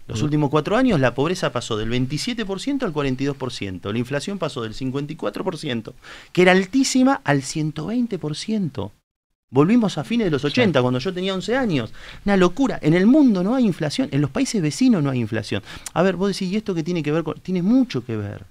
Los mm. últimos cuatro años la pobreza pasó del 27% al 42%, la inflación pasó del 54%, que era altísima, al 120%. Volvimos a fines de los 80, cuando yo tenía 11 años. Una locura. En el mundo no hay inflación, en los países vecinos no hay inflación. A ver, vos decís, ¿y esto qué tiene que ver con...? Tiene mucho que ver.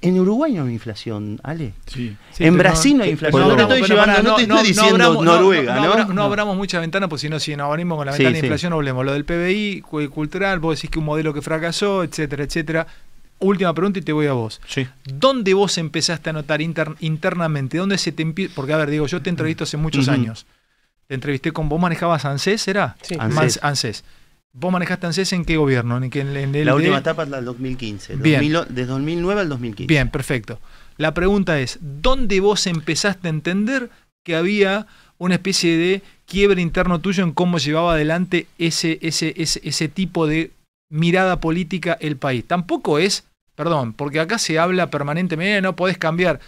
En Uruguay no hay inflación, Ale. Sí. en Brasil no hay inflación. No, estoy, diciendo Noruega, ¿no? abramos mucha ventana, porque si no, si nos abrimos con la ventana de inflación, no hablemos. Lo del PBI, cultural, vos decís que un modelo que fracasó, etcétera, etcétera última pregunta y te voy a vos. ¿Dónde vos empezaste a notar internamente? ¿Dónde se te empieza? Porque, a ver, digo, yo te entrevisto hace muchos años. Te entrevisté con vos, manejabas ANSES, ¿era? Sí, ANSES. ¿Vos manejaste ANSES en qué gobierno? la última etapa es la del 2015. Bien. 2009 al 2015. Bien, perfecto. La pregunta es, ¿dónde vos empezaste a entender que había una especie de quiebre interno tuyo en cómo llevaba adelante ese, ese, ese tipo de mirada política el país? Tampoco es Perdón, porque acá se habla permanentemente, eh, no podés cambiar.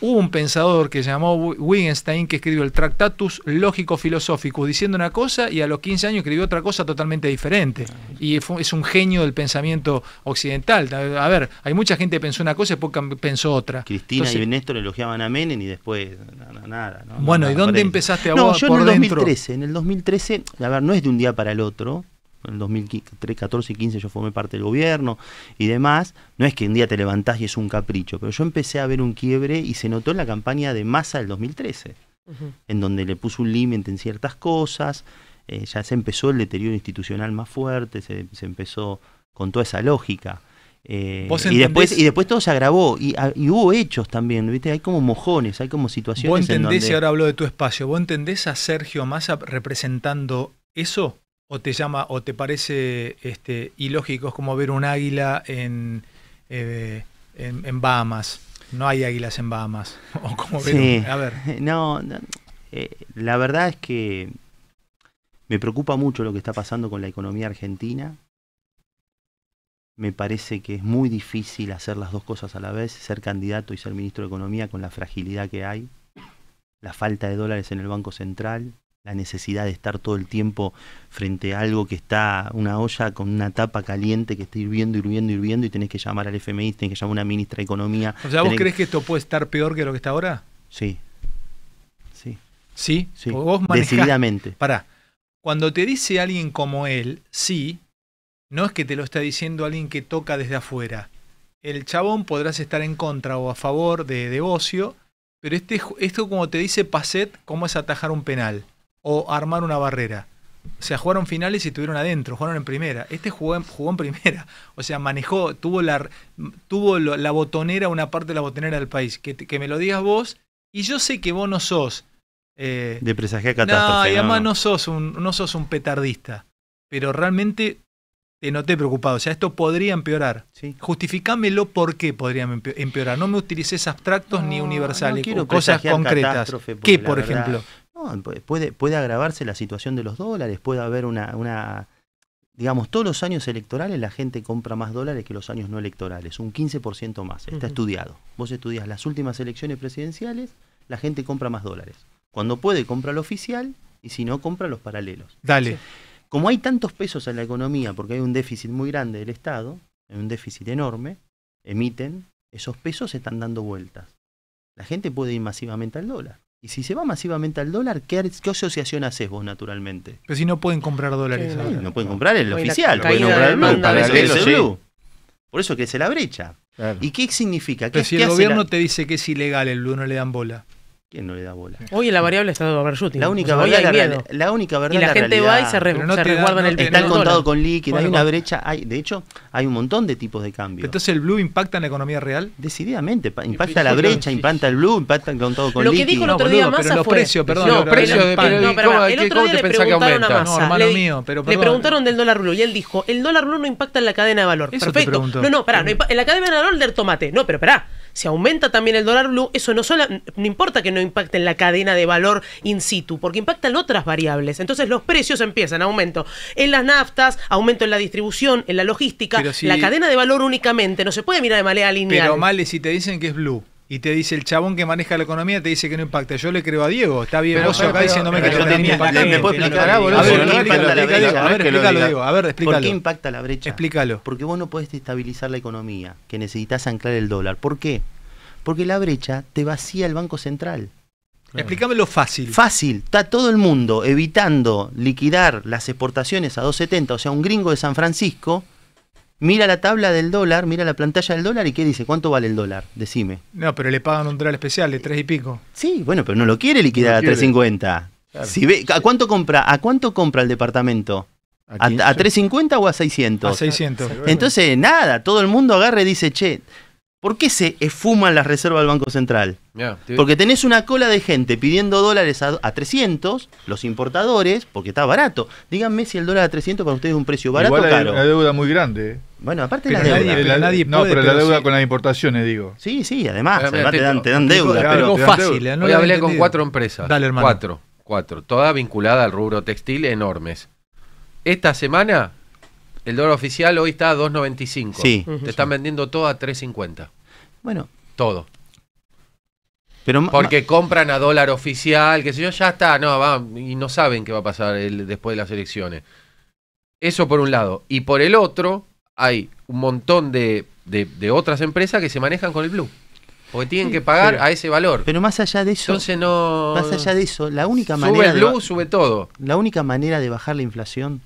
Hubo un pensador que se llamó Wittgenstein que escribió el Tractatus Lógico Filosófico, diciendo una cosa y a los 15 años escribió otra cosa totalmente diferente. Y es un genio del pensamiento occidental. A ver, hay mucha gente que pensó una cosa y después pensó otra. Cristina y Néstor elogiaban a Menem y después bueno, ¿y dónde empezaste a vos? Yo en el 2013, en el 2013, a ver, no es de un día para el otro, en el 2014 y 15 yo formé parte del gobierno y demás, no es que un día te levantás y es un capricho, pero yo empecé a ver un quiebre y se notó en la campaña de masa del 2013, en donde le puso un límite en ciertas cosas, eh, ya se empezó el deterioro institucional más fuerte, se, empezó con toda esa lógica. Eh, y, después, todo se agravó ah, y, hubo hechos también, ¿viste? Hay como mojones, hay como situaciones. ¿Vos entendés, y ahora hablo de tu espacio, ¿vos entendés a Sergio Massa representando eso? o te llama o te parece este, ilógico, es como ver un águila en, eh, Bahamas. No hay águilas en Bahamas. a ver. No, eh, la verdad es que me preocupa mucho lo que está pasando con la economía argentina. Me parece que es muy difícil hacer las dos cosas a la vez, ser candidato y ser ministro de Economía con la fragilidad que hay, la falta de dólares en el Banco Central, la necesidad de estar todo el tiempo frente a algo que está, una olla con una tapa caliente que está hirviendo, hirviendo, hirviendo y tenés que llamar al FMI, tenés que llamar a una ministra de Economía. O sea, ¿vos crees que esto puede estar peor que lo que está ahora? Sí. Sí. Sí, vos manejás... Decididamente. Pará. Cuando te dice alguien como él, sí, no es que te lo está diciendo alguien que toca desde afuera. El chabón podrás estar en contra o a favor de, de ocio, pero este, esto como te dice Pacet, cómo es atajar un penal o armar una barrera. O sea, jugaron finales y estuvieron adentro, jugaron en primera. Este jugó en, en primera. O sea, manejó, tuvo la, tuvo la botonera, una parte de la botonera del país. Que, me lo digas vos. Y yo sé que vos no sos. Eh, de presagiar catástrofe. No, además no. sos un, no sos un petardista. Pero realmente te noté preocupado. O sea, esto podría empeorar. Sí. Justificámelo por qué podría empeorar. No me utilices abstractos ni universales, quiero cosas concretas. ¿Qué, por ejemplo? Pues, puede, puede agravarse la situación de los dólares, puede haber una, una, digamos, todos los años electorales la gente compra más dólares que los años no electorales, un 15% más, está estudiado. Vos estudias las últimas elecciones presidenciales, la gente compra más dólares. Cuando puede, compra lo oficial y si no, compra los paralelos. Dale. Como hay tantos pesos en la economía, porque hay un déficit muy grande del Estado, hay un déficit enorme, emiten, esos pesos se están dando vueltas. La gente puede ir masivamente al dólar. Y si se va masivamente al dólar, ¿qué, asociación haces vos naturalmente? Pero si no pueden comprar dólares No pueden comprar el oficial, pueden comprar el blue, Por eso que es la brecha. ¿Y qué significa? que Pero si el gobierno te dice que es ilegal el blue, no le dan bola no le da bola? Hoy en la variable está de overshooting. La única verdad, la, única verdad. Y la, gente va y se, re, no resguarda en el Están contado con líquido, hay una brecha. Hay, de hecho, hay un montón de tipos de cambios. Entonces, ¿el blue impacta en la economía real? Decididamente, impacta la brecha, impacta el blue, impacta en contado con líquido. Lo que dijo el otro día Massa los precios, perdón. No, precios de pero, el otro día le preguntaron a Massa. Le, mío, pero, le preguntaron del dólar blue y él dijo, el dólar blue no impacta en la cadena de valor. Perfecto. No, no, pará, en la cadena de valor del tomate. No, pero pará si aumenta también el dólar blue, eso no solo, no importa que no impacte en la cadena de valor in situ, porque impactan otras variables. Entonces los precios empiezan, aumento en las naftas, aumento en la distribución, en la logística, la cadena de valor únicamente, no se puede mirar de manera lineal. Pero male si te dicen que es blue y te dice el chabón que maneja la economía, te dice que no impacta. Yo le creo a Diego, está bien. vos acá diciéndome que no ¿Me puede explicar A ver, explícalo, Diego. A ver, explícalo. ¿Por qué impacta la brecha? Explícalo. Porque vos no podés estabilizar la economía, que necesitas anclar el dólar. ¿Por qué? Porque la brecha te vacía el Banco Central. Explícamelo fácil. Fácil. Está todo el mundo evitando liquidar las exportaciones a 2.70. O sea, un gringo de San Francisco mira la tabla del dólar, mira la pantalla del dólar y ¿qué dice? ¿Cuánto vale el dólar? Decime. No, pero le pagan un dólar especial de tres y pico. Sí, bueno, pero no lo quiere liquidar a 3.50. Si ve, ¿a, cuánto compra, ¿A cuánto compra el departamento? ¿A, a 350 o a 600? A 600. Entonces, nada, todo el mundo agarra y dice, che, ¿Por qué se esfuman las reservas del Banco Central? porque tenés una cola de gente pidiendo dólares a, 300, los importadores, porque está barato. Díganme si el dólar a 300 para ustedes es un precio barato o caro. La deuda muy grande. Eh. Bueno, aparte la deuda. no, pero, la deuda con las importaciones, digo. Sí, sí, además. te, dan, deuda. pero es fácil. ¿eh? Hoy hablé con cuatro empresas. Dale, hermano. Cuatro. Cuatro. Todas vinculadas al rubro textil enormes. Esta semana el dólar oficial hoy está a 2.95. Sí. Te están vendiendo todo a 3.50. Bueno. Todo. Pero Porque compran a dólar oficial, que se yo, ya está, no, va, y no saben qué va a pasar el, después de las elecciones. Eso por un lado. Y por el otro, hay un montón de, de, otras empresas que se manejan con el blue. Porque tienen que pagar a ese valor. Pero más allá de eso. Entonces no. Más allá de eso, la única manera. Sube el blue, sube todo. La única manera de bajar la inflación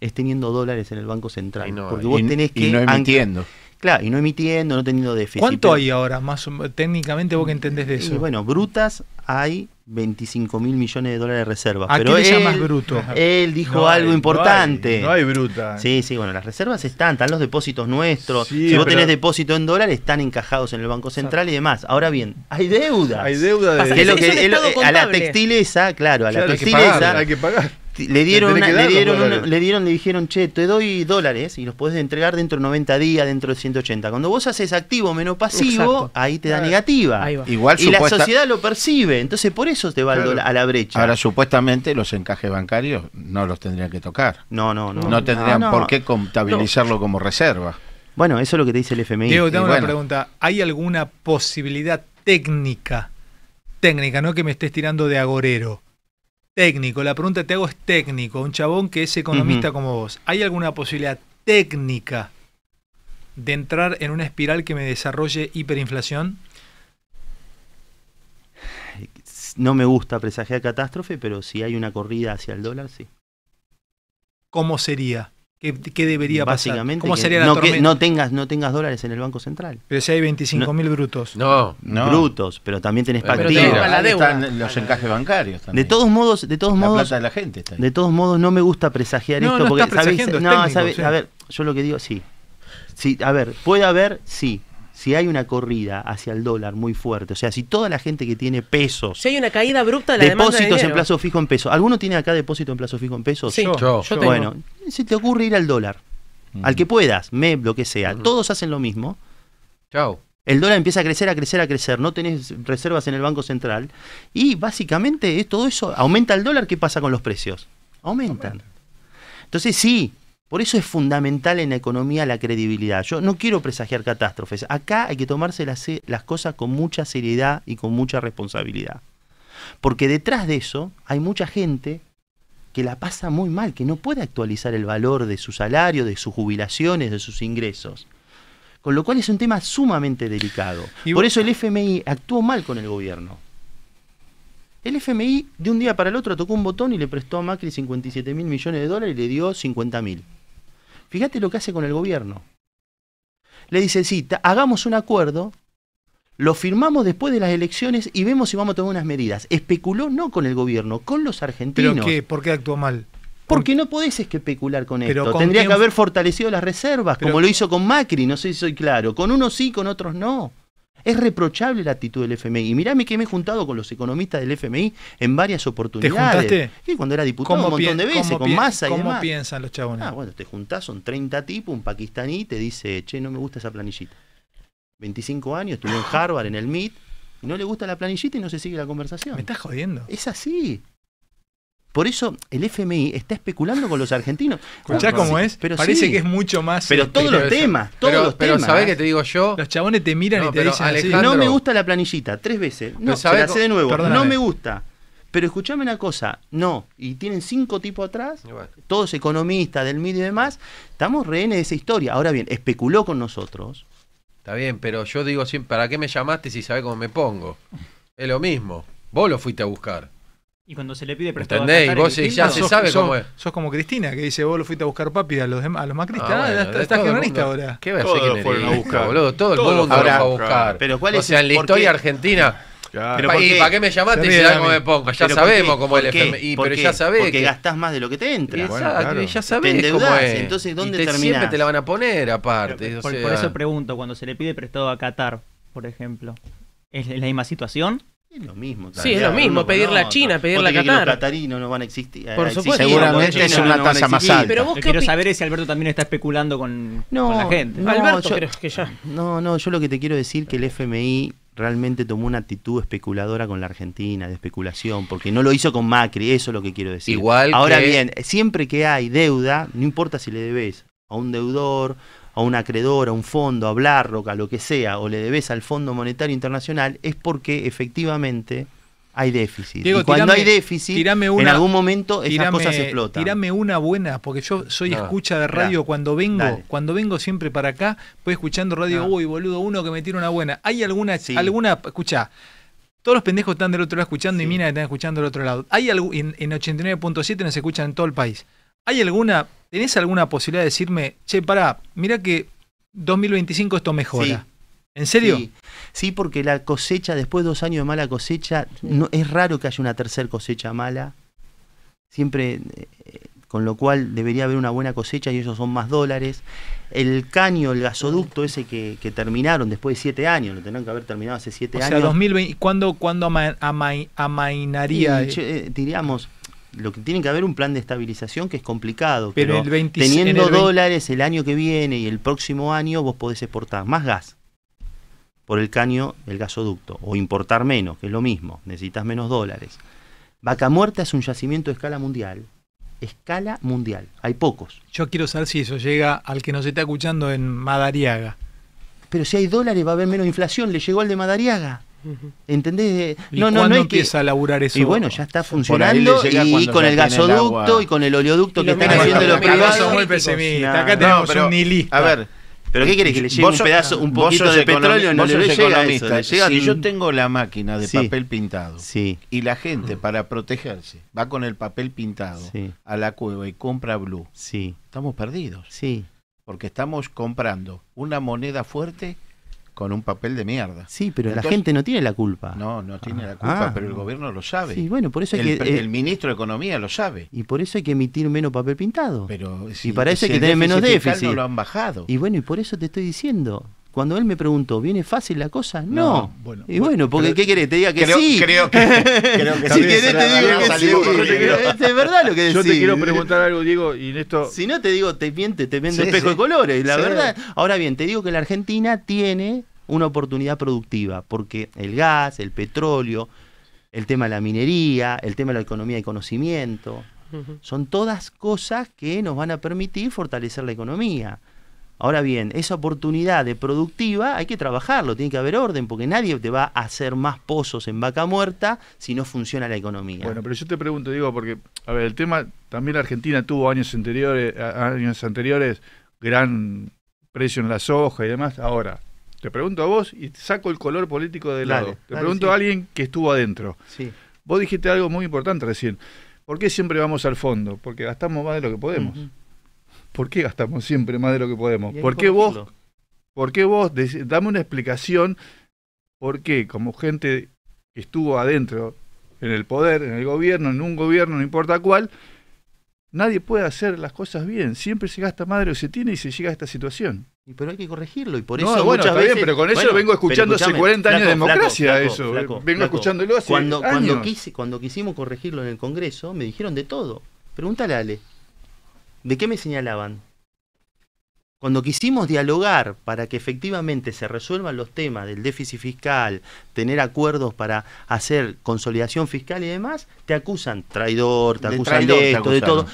es teniendo dólares en el Banco Central. porque vos tenés que. Y no emitiendo. Claro, y no emitiendo, no teniendo déficit. ¿Cuánto hay ahora, más técnicamente vos que entendés de eso? Y bueno, brutas hay 25 mil millones de dólares de reservas. ¿A pero qué él, llamas bruto? Él dijo algo importante. No hay, bruta. Sí, sí, bueno, las reservas están, están los depósitos nuestros. si vos tenés depósito en dólares, están encajados en el Banco Central y demás. Ahora bien, hay deudas. Hay deuda de... Que es a la textileza, claro, a la textileza. Hay que pagar. Hay que pagar le dieron, le, dieron le dijeron, che, te doy dólares y los podés entregar dentro de 90 días, dentro de 180. Cuando vos haces activo menos pasivo, ahí te da negativa. Igual, y la sociedad lo percibe, entonces por eso te va a la brecha. Ahora, supuestamente los encajes bancarios no los tendrían que tocar. No, no, no. No tendrían por qué contabilizarlo como reserva. Bueno, eso es lo que te dice el FMI. Diego, tengo una pregunta. ¿Hay alguna posibilidad técnica, técnica, no que me estés tirando de agorero? técnico, la pregunta que te hago es técnico, un chabón que es economista como vos, ¿hay alguna posibilidad técnica de entrar en una espiral que me desarrolle hiperinflación? No me gusta presagiar catástrofe, pero si hay una corrida hacia el dólar, sí. ¿Cómo sería? ¿Qué, debería Básicamente pasar? ¿Cómo sería no, Que no, tengas, no tengas dólares en el Banco Central. Pero si hay 25 mil brutos. No, Brutos, pero también tenés partidas. Están los encajes bancarios también. De todos modos, de todos la modos. Plata de la gente. Está de todos modos, no me gusta presagiar esto porque. ¿sabes? Es A ver, yo lo que digo, sí. sí. A ver, puede haber, sí si hay una corrida hacia el dólar muy fuerte, o sea, si toda la gente que tiene pesos. Si hay una caída abrupta de la Depósitos en plazo fijo en pesos. ¿Alguno tiene acá depósito en plazo fijo en pesos? Sí, yo, Bueno, si te ocurre ir al dólar, mm. al que puedas, MEP, lo que sea, todos hacen lo mismo. Chao. El dólar empieza a crecer, a crecer, a crecer. No tenés reservas en el Banco Central. Y básicamente todo eso aumenta el dólar. ¿Qué pasa con los precios? Aumentan. Entonces, sí, por eso es fundamental en la economía la credibilidad. Yo no quiero presagiar catástrofes. Acá hay que tomarse las, cosas con mucha seriedad y con mucha responsabilidad. Porque detrás de eso hay mucha gente que la pasa muy mal, que no puede actualizar el valor de su salario, de sus jubilaciones, de sus ingresos. Con lo cual es un tema sumamente delicado. Y Por eso el FMI actuó mal con el gobierno. El FMI de un día para el otro tocó un botón y le prestó a Macri 57 mil millones de dólares y le dio 50 mil. Fíjate lo que hace con el gobierno. Le dice, sí, hagamos un acuerdo, lo firmamos después de las elecciones y vemos si vamos a tomar unas medidas. Especuló no con el gobierno, con los argentinos. ¿Pero qué? ¿Por qué actuó mal? Porque no podés especular con esto. Tendría que haber fortalecido las reservas, como lo hizo con Macri, no sé si soy claro. Con unos sí, con otros no. Es reprochable la actitud del FMI. Y mirame que me he juntado con los economistas del FMI en varias oportunidades. ¿Te juntaste? Sí, cuando era diputado un montón de veces, con masa y ¿cómo piensan los chabones? Ah, bueno, te juntás, son 30 tipos, un pakistaní te dice, che, no me gusta esa planillita. 25 años, estudió en Harvard, en el MIT, no le gusta la planillita y no se sigue la conversación. Me estás jodiendo. Es así. Por eso el FMI está especulando con los argentinos. Escuchá cómo es. Pero Parece que es mucho más. Pero todos este, los temas, todos pero, los temas. Pero ¿sabés qué te digo yo? Los chabones te miran y te dicen No me gusta la planillita, tres veces. No, se hace de nuevo. No me gusta. Pero escúchame una cosa, no, y tienen cinco tipos atrás, todos economistas del medio y demás, estamos rehenes de esa historia. Ahora bien, especuló con nosotros. Está bien, pero yo digo siempre, ¿para qué me llamaste si sabés cómo me pongo? Es lo mismo, vos lo fuiste a buscar. Y cuando se le pide prestado A vos sí, ya se sabe sos, cómo es. Sos como Cristina, que dice, vos lo fuiste a buscar papi a los a los macristas. Ah, ah estás generalista ahora. ¿Qué va a ser fueron a buscar, boludo. Todo el mundo lo fue a buscar. Pero ¿cuál es o sea, en la historia argentina... ¿Y para qué me llamaste me pongo? Ya sabemos cómo es el FMI, pero ya sabés. Porque gastás más de lo que te entra. Exacto, bueno, ya sabés te cómo es. Entonces, ¿dónde y te, Siempre te la van a poner, aparte. por, eso pregunto, cuando se le pide prestado a Qatar, por ejemplo, ¿es la misma situación? Es lo mismo. Claro. Sí, es lo mismo, pedir a China, pedir la Qatar. los catarinos no van a existir. Eh, Por supuesto. Seguramente es una tasa más alta. Pero vos quiero saber si Alberto también está especulando con, la gente. No, Alberto, yo, No, no, yo lo que te quiero decir es que el FMI realmente tomó una actitud especuladora con la Argentina, de especulación, porque no lo hizo con Macri, eso es lo que quiero decir. Igual Ahora bien, siempre que hay deuda, no importa si le debes a un deudor, a un acreedor, a un fondo, a Blarroca, lo que sea, o le debes al Fondo Monetario Internacional, es porque efectivamente hay déficit. cuando hay déficit, en algún momento esas cosas explotan. Tirame una buena, porque yo soy escucha de radio cuando vengo, cuando vengo siempre para acá, voy escuchando radio, uy, boludo, uno que me tira una buena. ¿Hay alguna, sí. alguna, escucha? Todos los pendejos están del otro lado escuchando y mina que están escuchando del otro lado. Hay algo, en 89.7 nos escuchan en todo el país. ¿Hay alguna ¿Tenés alguna posibilidad de decirme, che, pará, mira que 2025 esto mejora? ¿En serio? Sí. porque la cosecha, después de dos años de mala cosecha, no, es raro que haya una tercera cosecha mala. Siempre, eh, con lo cual debería haber una buena cosecha y ellos son más dólares. El caño, el gasoducto ese que, terminaron después de siete años, lo tenían que haber terminado hace siete años. O sea, 2020, ¿cuándo, cuándo ama, ama, amainaría? Eh? Eh, diríamos, lo que tiene que haber un plan de estabilización que es complicado. Pero, teniendo dólares el año que viene y el próximo año vos podés exportar más gas por el caño del gasoducto o importar menos, que es lo mismo, necesitas menos dólares. Vaca Muerta es un yacimiento de escala mundial. Escala mundial, hay pocos. Yo quiero saber si eso llega al que nos está escuchando en Madariaga. Pero si hay dólares va a haber menos inflación, le llegó al de Madariaga. ¿Entendés? Eh, ¿Y no, empieza a laburar eso? Y bueno, ya está funcionando y con el gasoducto y con el oleoducto que están haciendo los privados. Acá tenemos un nihilista. A ver, ¿Pero qué quieres? ¿Que le llegue un pedazo, poquito de petróleo? No le llega eso. si yo tengo la máquina de papel pintado y la gente mm. para protegerse va con el papel pintado a la cueva y compra blue, estamos perdidos. Sí. Porque estamos comprando una moneda fuerte con un papel de mierda. Sí, pero la gente no tiene la culpa. No, no tiene la culpa, ah. pero el gobierno lo sabe. Sí, bueno, por eso el, que, eh, el ministro de Economía lo sabe. Y por eso hay que emitir menos papel pintado. Pero y para hay que tener menos déficit. No lo han bajado. Y bueno, y por eso te estoy diciendo, cuando él me preguntó, ¿viene fácil la cosa? No. bueno, y bueno, porque ¿qué querés? Te diga que sí. Creo que, creo que si querés te digo que sí. Es verdad lo que decís. Yo te quiero preguntar algo, Diego, y en esto... Si no te digo, te miente, te vende sí, espejo de colores, la verdad. Ahora bien, te digo que la Argentina tiene una oportunidad productiva, porque el gas, el petróleo, el tema de la minería, el tema de la economía de conocimiento, son todas cosas que nos van a permitir fortalecer la economía. Ahora bien, esa oportunidad de productiva hay que trabajarlo, tiene que haber orden, porque nadie te va a hacer más pozos en vaca muerta si no funciona la economía. Bueno, pero yo te pregunto, digo, porque, a ver, el tema, también la Argentina tuvo años anteriores, años anteriores gran precio en la soja y demás. Ahora, te pregunto a vos y saco el color político de lado. Te pregunto a alguien que estuvo adentro. Sí. Vos dijiste algo muy importante recién. ¿Por qué siempre vamos al fondo? Porque gastamos más de lo que podemos. ¿Por qué gastamos siempre más de lo que podemos? ¿Por qué, vos, ¿Por qué vos? dame una explicación. ¿Por qué como gente que estuvo adentro en el poder, en el gobierno, en un gobierno, no importa cuál, nadie puede hacer las cosas bien? Siempre se gasta más de lo que se tiene y se llega a esta situación. Y pero hay que corregirlo y por eso no, bueno, está bien, pero con eso vengo escuchando hace 40 años de democracia eso. vengo escuchándolo hace cuando, años. Cuando, quise, cuando quisimos corregirlo en el Congreso, me dijeron de todo. Pregúntale Ale. ¿De qué me señalaban? Cuando quisimos dialogar para que efectivamente se resuelvan los temas del déficit fiscal, tener acuerdos para hacer consolidación fiscal y demás, te acusan traidor, te acusan de esto, de todo.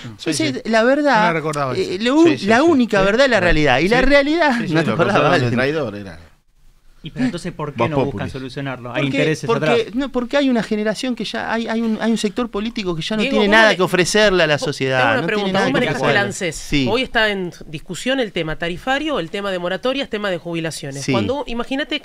la verdad, la, eh, única verdad es la realidad. Y la realidad, no te traidor era. Y entonces, ¿por qué no buscan solucionarlo? Hay intereses porque, atrás. No, porque hay una generación que ya, hay, hay, un, sector político que ya no tiene nada que ofrecerle a la sociedad. una Hoy está en discusión el tema tarifario, el tema de moratorias, tema de jubilaciones. Cuando, imagínate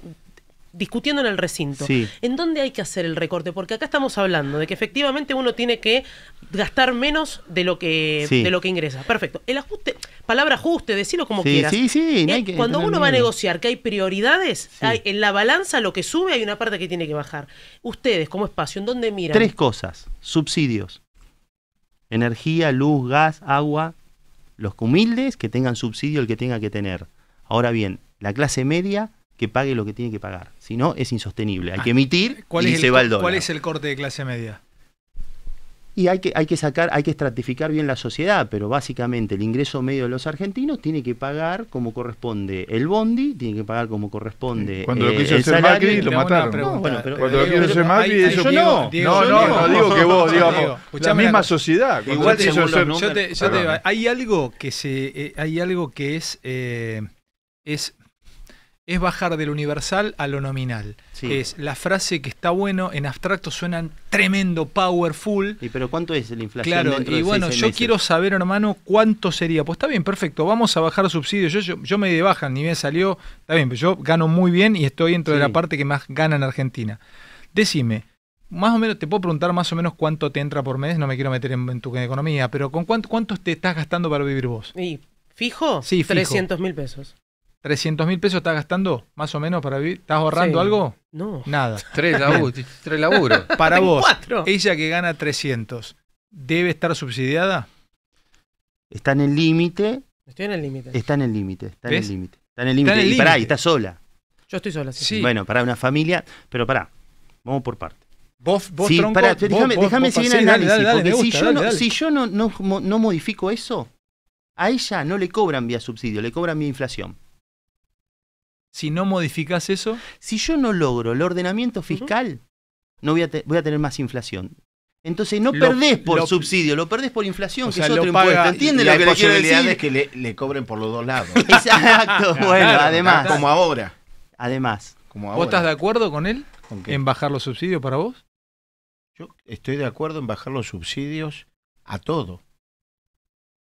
discutiendo en el recinto. ¿En dónde hay que hacer el recorte? Porque acá estamos hablando de que efectivamente uno tiene que gastar menos de lo que, de lo que ingresa. Perfecto. El ajuste, palabra ajuste, decilo como quieras. Sí, sí, eh, que Cuando uno va a negociar que hay prioridades, hay, en la balanza lo que sube hay una parte que tiene que bajar. Ustedes, como espacio, ¿en dónde miran? Tres cosas: subsidios. Energía, luz, gas, agua. Los humildes que tengan subsidio el que tenga que tener. Ahora bien, la clase media que pague lo que tiene que pagar. Si no, es insostenible. Hay que emitir ¿cuál y se va al dólar. ¿Cuál es el corte de clase media? Y hay que, hay que sacar, hay que estratificar bien la sociedad, pero básicamente el ingreso medio de los argentinos tiene que pagar como corresponde el bondi, tiene que pagar como corresponde. Cuando lo eh, quiso hacer Macri, lo mataron. Cuando lo quiso hacer Macri, eso yo no. no, no, digo que vos, digamos. la misma sociedad. Igual te, hay algo que se, eh, hay algo que es, eh, es es bajar del universal a lo nominal. Es la frase que está bueno, en abstracto suenan tremendo, powerful. ¿Y pero cuánto es la inflación? Claro, y bueno, yo quiero saber, hermano, cuánto sería. Pues está bien, perfecto, vamos a bajar subsidios. Yo, yo, me de baja, ni bien salió, está bien, pero yo gano muy bien y estoy dentro de la parte que más gana en Argentina. Decime, más o menos, te puedo preguntar más o menos cuánto te entra por mes, no me quiero meter en, tu economía, pero ¿con cuánto, te estás gastando para vivir vos? ¿Y fijo? Sí, 300 mil pesos. 300 mil pesos estás gastando más o menos para vivir. ¿Estás ahorrando algo? No. Nada. Tres, laburo, laburos. Para vos, ella que gana 300, ¿debe estar subsidiada? Está en el límite. Estoy en el límite. Está en el límite. Está en el límite. Está en el límite. Y pará, está sola. Yo estoy sola, sí. Bueno, para una familia. Pero pará, vamos por parte. Vos, vos sí, déjame, déjame seguir análisis. porque si, yo no, si yo no modifico eso, a ella no le cobran vía subsidio, le cobran vía inflación. Si no modificas eso. Si yo no logro el ordenamiento fiscal, no voy a, voy a tener más inflación. Entonces no perdés por subsidio, lo perdés por inflación, que es otro impuesto. ¿Entiendes lo que le es que le, cobren por los dos lados. Exacto, bueno, además. Como ahora. Además. ¿Vos estás de acuerdo con él? ¿En bajar los subsidios para vos? Yo estoy de acuerdo en bajar los subsidios a todo.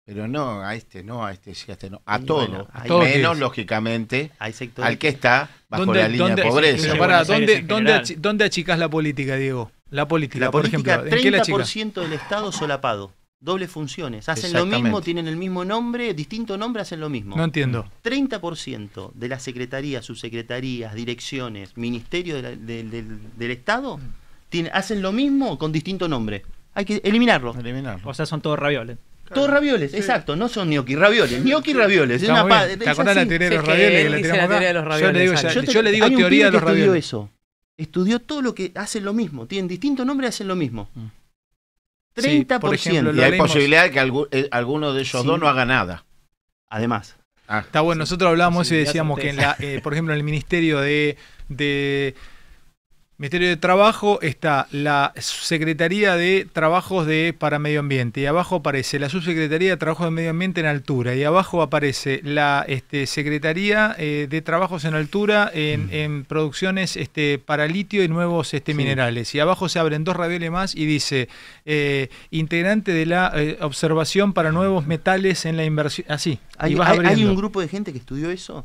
Pero no, a este no, a este sí, a este no. A todo. menos, lógicamente, al que está bajo la línea de pobreza. dónde, ¿Dónde achicas la política, Diego? La política, la por ejemplo. 30% del Estado solapado. Doble funciones. Hacen lo mismo, tienen el mismo nombre, distinto nombre, hacen lo mismo. No entiendo. 30% de las secretarías, subsecretarías, direcciones, ministerio del Estado mm. tienen, hacen lo mismo con distinto nombre. Hay que eliminarlo. eliminarlo. O sea, son todos ravioles. Todos ravioles, exacto, no son gnocchi, ravioles. Gnocchi ravioles. ¿Te acordás la teoría de los ravioles? Yo le digo, yo le digo teoría de los ravioles. estudió eso. Estudió todo lo que hacen lo mismo. Tienen distintos nombres, y hacen lo mismo. 30%. Mm. por y hay posibilidad de que eh, alguno de ellos dos no haga nada. Además. Está bueno, nosotros hablábamos y decíamos que, eh, por ejemplo, en el Ministerio de Ministerio de Trabajo está la Secretaría de Trabajos de, para Medio Ambiente y abajo aparece la Subsecretaría de Trabajos de Medio Ambiente en Altura y abajo aparece la este, Secretaría eh, de Trabajos en Altura mm. en, producciones este, para litio y nuevos este, minerales. Y abajo se abren dos ravioles más y dice eh, integrante de la eh, observación para nuevos metales en la inversión. Así. hay un grupo de gente que estudió eso?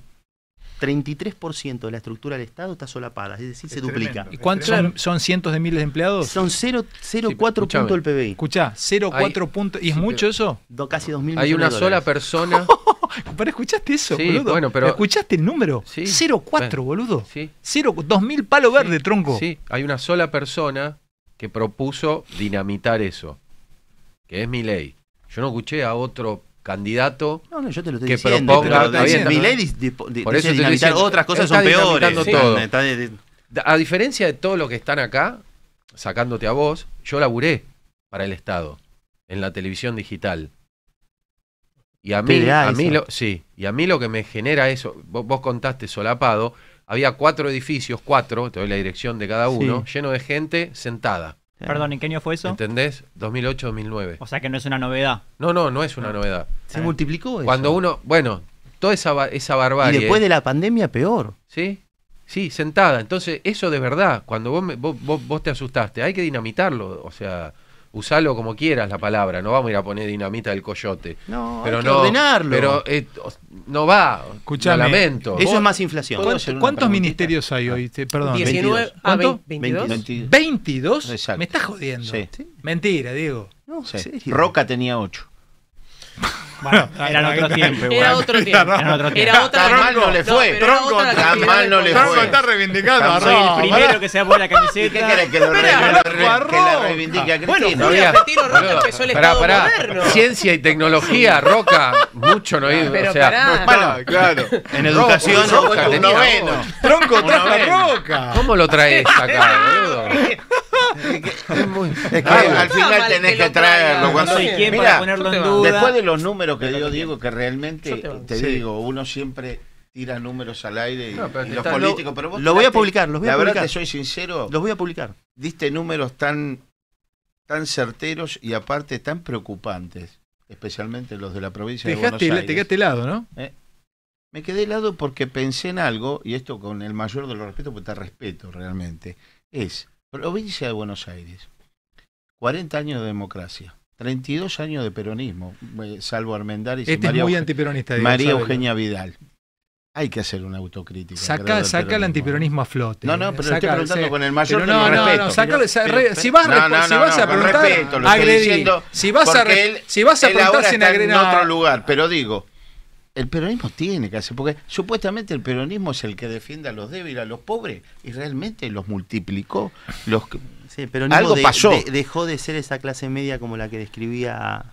33% de la estructura del Estado está solapada, es decir, se duplica. ¿Y cuántos son, cientos de miles de empleados? Son 0,4 puntos del PBI. Escuchá, 0,4 puntos. ¿Y es mucho eso? casi 2.000 millones. Hay una sola persona. pero escuchaste eso, boludo. ¿Escuchaste el número? 0,4, boludo. Sí. 2.000 palo verde, tronco. Sí, hay una sola persona que propuso dinamitar eso, que es mi ley. Yo no escuché a otro candidato que proponga. por eso te otras cosas son peores. A diferencia de todos los que están acá, sacándote a vos, yo laburé para el Estado en la televisión digital. Y a mí, mí lo, sí, y a mí lo que me genera eso, vos, contaste solapado, había cuatro edificios, cuatro, te doy la dirección de cada uno, lleno de gente sentada. Perdón, ¿en qué año fue eso? ¿Entendés? 2008-2009. O sea que no es una novedad. No, no, no es una ah. novedad. Se multiplicó eso. Cuando uno, bueno, toda esa, esa barbarie. Y después de la pandemia, peor. Sí, sí, sentada. Entonces, eso de verdad, cuando vos, vos, te asustaste, hay que dinamitarlo. O sea, usalo como quieras la palabra, no vamos a ir a poner dinamita del coyote. No, pero no, ordenarlo. Pero eh, no va, Escuchame, lamento. Eso es más inflación. ¿Cuántos, ministerios hay hoy? Perdón. 22. 22. Ah, Me estás jodiendo. Sí. Mentira, Diego. No, Roca tenía 8. Bueno, era otro tiempo. Era otro tiempo. Era otra Tan mal no le fue. Tronco mal no le fue. Tronco está reivindicando a el primero que se la camiseta. ¿Qué que reivindique a Bueno, el Ciencia y tecnología, Roca, mucho no O sea, claro. En educación, Tronco trajo la Roca. ¿Cómo lo traes acá, boludo? al final tenés que traerlo. Cuando, mira, ponerlo Después de los números que dio Diego, que realmente te, digo, uno siempre tira números al aire y, los políticos. pero vos lo voy a publicar, los voy a la publicar. verdad que soy sincero. Los voy a publicar. Diste números tan, tan certeros y aparte tan preocupantes, especialmente los de la provincia de Buenos Aires. Te quedaste lado, ¿no? Eh, me quedé lado porque pensé en algo, y esto con el mayor de los respetos, porque te respeto realmente, es Provincia de Buenos Aires. 40 años de democracia. 32 años de peronismo, eh, salvo Armendáriz este y María, es muy antiperonista, María Eugenia Vidal. Hay que hacer una autocrítica. Saca, el antiperonismo a flote. No, no, pero eh, estoy preguntando con el mayor pero no, no, No, si vas, si vas a preguntar, respeto, agredir. Si vas a, él, si vas a preguntar sin agredir. En otro lugar, pero digo, el peronismo tiene que hacer, porque supuestamente el peronismo es el que defiende a los débiles, a los pobres, y realmente los multiplicó. Los... Sí, pero peronismo Algo pasó. dejó de ser esa clase media como la que describía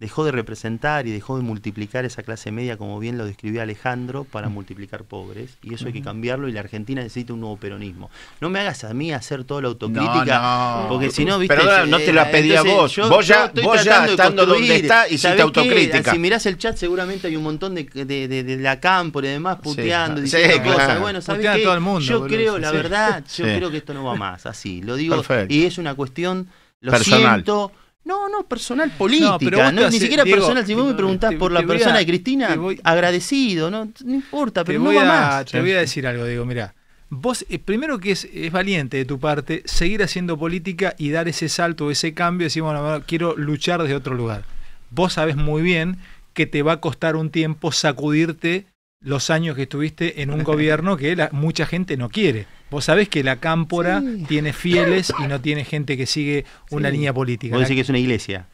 dejó de representar y dejó de multiplicar esa clase media, como bien lo describió Alejandro, para mm. multiplicar pobres. Y eso hay que cambiarlo y la Argentina necesita un nuevo peronismo. No me hagas a mí hacer toda la autocrítica, porque si no, no te la pedí a vos. vos ya, vos ya estando donde está, autocrítica. Si mirás el chat seguramente hay un montón de, de, la campo y demás puteando, diciendo cosas. Bueno, mundo, yo creo, la verdad, yo creo que esto no va más, así. Lo digo, y es una cuestión... Lo Personal. siento, no, no, personal política, no, pero ni siquiera personal. Si vos me preguntás por la persona de Cristina, agradecido, no, no importa, pero no va más. Te voy a decir algo, Diego, mira. Vos, eh, primero que es, es, valiente de tu parte seguir haciendo política y dar ese salto, ese cambio, decir, bueno, quiero luchar desde otro lugar. Vos sabés muy bien que te va a costar un tiempo sacudirte los años que estuviste en un gobierno que la, mucha gente no quiere. Vos sabés que la cámpora tiene fieles y no tiene gente que sigue una línea política. Vos decís que es una iglesia.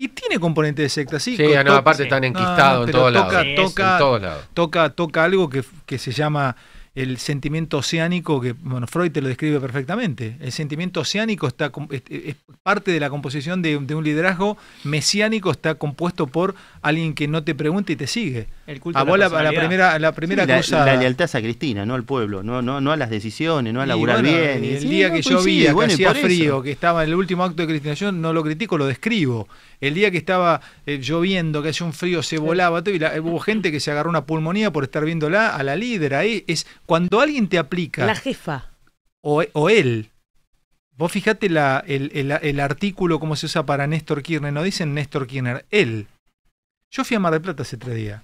Y tiene componente de secta, sí. Sí, no, aparte están ah, enquistados en, todos toca, lados. Toca, Toca, toca algo que, se llama el sentimiento oceánico, que bueno, Freud te lo describe perfectamente. El sentimiento oceánico está, es, parte de la composición de, de, un liderazgo mesiánico, está compuesto por alguien que no te pregunta y te sigue. Ah, la, primera, la primera La, lealtad a Cristina, no al pueblo, no, no, no a las decisiones, no a laburar bien. el día que llovía, que hacía frío, que estaba en el último acto de Cristina, yo no lo critico, lo describo. El día que estaba eh, lloviendo, que hacía un frío, se volaba y eh, hubo gente que se agarró una pulmonía por estar viéndola a la líder ahí. Es cuando alguien te aplica. La jefa. o, él, Vos fijate el, artículo, cómo se usa para Néstor Kirchner. No dicen Néstor Kirchner, él. Yo fui a Mar del Plata hace tres días.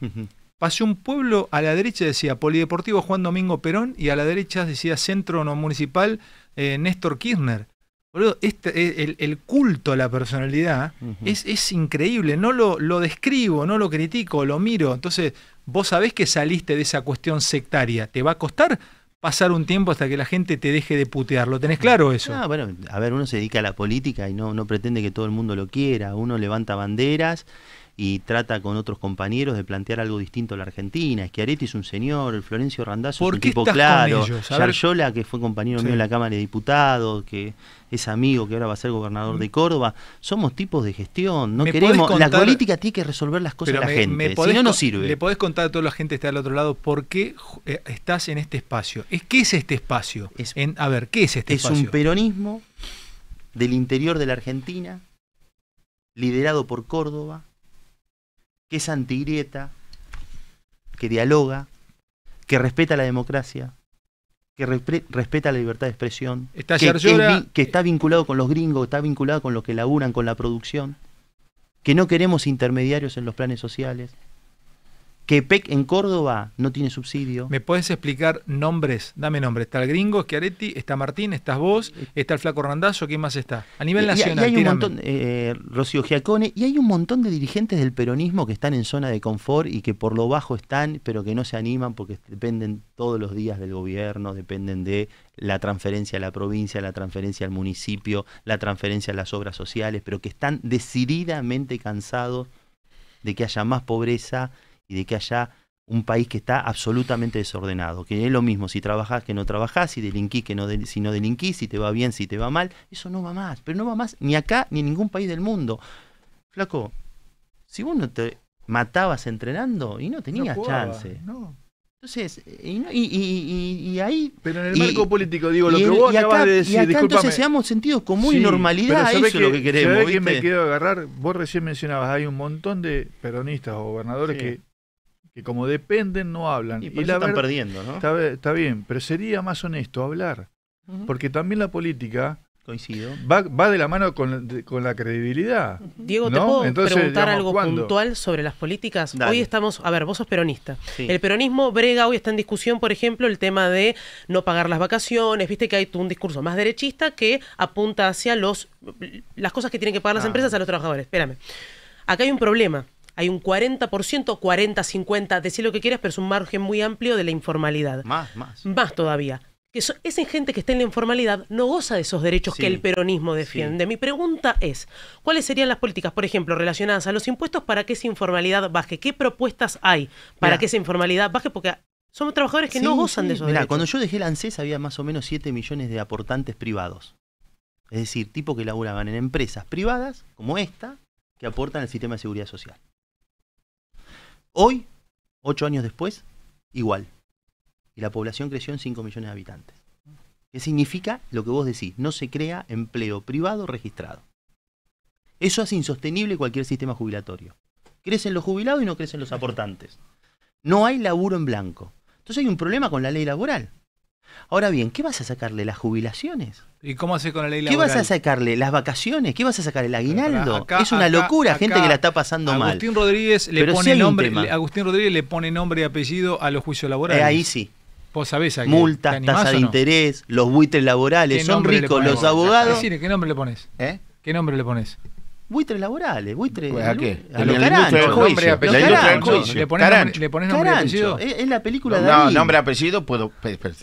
Pasé un pueblo, a la derecha decía Polideportivo Juan Domingo Perón y a la derecha decía Centro Municipal eh, Néstor Kirchner. Boludo, este, eh, el, el, culto a la personalidad es, es, increíble. No lo, lo, describo, no lo critico, lo miro. Entonces, vos sabés que saliste de esa cuestión sectaria. ¿Te va a costar? pasar un tiempo hasta que la gente te deje de putear. ¿Lo tenés claro eso? Ah, bueno, a ver, uno se dedica a la política y no, no pretende que todo el mundo lo quiera. Uno levanta banderas y trata con otros compañeros de plantear algo distinto a la Argentina. Es que Eschiaretti es un señor, el Florencio Randazzo es un tipo claro, Yarjola, que fue compañero mío en la Cámara de Diputados, que es amigo, que ahora va a ser gobernador de mm. Córdoba. Somos tipos de gestión, no queremos. la política tiene que resolver las cosas de la gente, si no, no sirve. ¿Le podés contar a toda la gente que está al otro lado por qué eh, estás en este espacio? ¿Qué es este espacio? en, a ver, ¿qué es este espacio? Es un peronismo del interior de la Argentina, liderado por Córdoba, que es antigrieta, que dialoga, que respeta la democracia, que respeta la libertad de expresión, que, está vinculado con los gringos, está vinculado con los que laburan, con la producción, que no queremos intermediarios en los planes sociales, que PEC en Córdoba no tiene subsidio. ¿Me puedes explicar nombres? Dame nombres. Está el gringo, Chiaretti? está Martín, estás vos, eh, está el flaco Randazzo, ¿quién más está? A nivel nacional. hay un montón, eh, Rocío Giacone, y hay un montón de dirigentes del peronismo que están en zona de confort y que por lo bajo están, pero que no se animan porque dependen todos los días del gobierno, dependen de la transferencia a la provincia, la transferencia al municipio, la transferencia a las obras sociales, pero que están decididamente cansados de que haya más pobreza y de que haya un país que está absolutamente desordenado, que es lo mismo si trabajás que no trabajás, si delinquís que no si no delinquís, si te va bien, si te va mal, eso no va más, pero no va más ni acá ni en ningún país del mundo. Flaco, si vos no te matabas entrenando y no tenías chance. Entonces, eh, y, ahí... Pero en el marco político, digo, lo que vos acabas de decir, y acá, entonces seamos sentidos común y normalidad, eso es lo que queremos, me quiero agarrar? Vos recién mencionabas, hay un montón de peronistas o gobernadores que que como dependen no hablan. Y, la están perdiendo, ¿no? Está, bien, pero sería más honesto hablar. Porque también la política Coincido. Va, de la mano con, con la credibilidad. Diego, ¿te puedo preguntar algo puntual sobre las políticas? Hoy estamos, a ver, vos sos peronista. El peronismo brega, hoy está en discusión, por ejemplo, el tema de no pagar las vacaciones. Viste que hay un discurso más derechista que apunta hacia los las cosas que tienen que pagar las ah. empresas a los trabajadores. Espérame. Acá hay un problema hay un 40%, 40, 50, decir lo que quieras, pero es un margen muy amplio de la informalidad. Más, más. Más todavía. Que esa gente que está en la informalidad no goza de esos derechos que el peronismo defiende. Mi pregunta es, ¿cuáles serían las políticas, por ejemplo, relacionadas a los impuestos para que esa informalidad baje? ¿Qué propuestas hay para que esa informalidad baje? Porque somos trabajadores que no gozan de esos Mira, cuando yo dejé el ANSES había más o menos 7 millones de aportantes privados. Es decir, tipo que laburaban en empresas privadas, como esta, que aportan al sistema de seguridad social. Hoy, ocho años después, igual. Y la población creció en 5 millones de habitantes. ¿Qué significa lo que vos decís? No se crea empleo privado registrado. Eso hace insostenible cualquier sistema jubilatorio. Crecen los jubilados y no crecen los aportantes. No hay laburo en blanco. Entonces hay un problema con la ley laboral. Ahora bien, ¿qué vas a sacarle? ¿Las jubilaciones? ¿Y cómo hace con la ley laboral? ¿Qué vas a sacarle? ¿Las vacaciones? ¿Qué vas a sacar? ¿El aguinaldo? es una locura, gente que la está pasando mal. Agustín Rodríguez le pone nombre, Agustín Rodríguez le pone nombre y apellido a los juicios laborales. Eh, ahí sí. Vos sabés a Multas, tasas de interés, los buitres laborales, son ricos los abogados. ¿qué nombre le pones? ¿Eh? ¿Qué nombre le pones? buitres laborales, buitres. ¿A qué? A, los apellido. Le pones nombre, apellido. Es, la película de. No, nombre apellido puedo.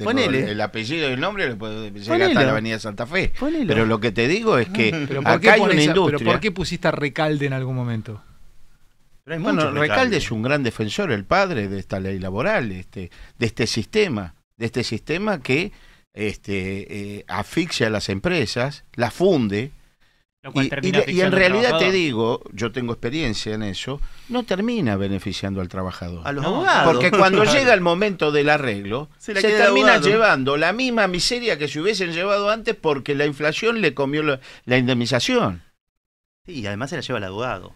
Ponele. El apellido y el nombre le puedo decir hasta la Avenida Santa Fe. Pero lo que te digo es que acá hay una industria. Pero ¿por qué pusiste a Recalde en algún momento? bueno, Recalde. es un gran defensor, el padre de esta ley laboral, este, de este sistema, de este sistema que este, eh, asfixia a las empresas, las funde, y, en realidad te digo, yo tengo experiencia en eso, no termina beneficiando al trabajador. A los abogados. Porque cuando llega el momento del arreglo, se, termina llevando la misma miseria que se hubiesen llevado antes porque la inflación le comió la, indemnización. y además se la lleva el abogado.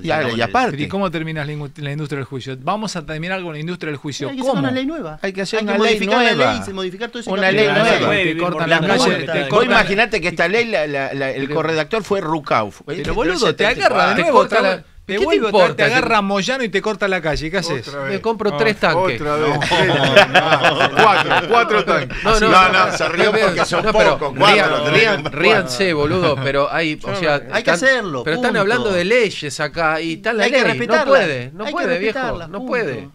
Y, aparte. ¿Y cómo terminas la, industria del juicio? Vamos a terminar con la industria del juicio. Hay que Hacer una ley nueva. Hay que hacer una, ley nueva. La ley, modificar todo ese una ley nueva. Vos imaginate que esta ley, el corredactor fue Rucauf. Pero este, boludo, te agarra de nuevo. Te ¿Qué vuelvo, te, importa, te agarra Moyano y te corta la calle. ¿Qué haces? Me compro tres ah, tanques. Otra vez. No, no, cuatro, cuatro tanques. No, no, no, se ríen porque son Cuatro, rían, ríanse, boludo, pero hay, o sea, hay que hacerlo. Pero están hablando de leyes acá y tal la hay ley. Que no puede, no puede, viejo. No puede.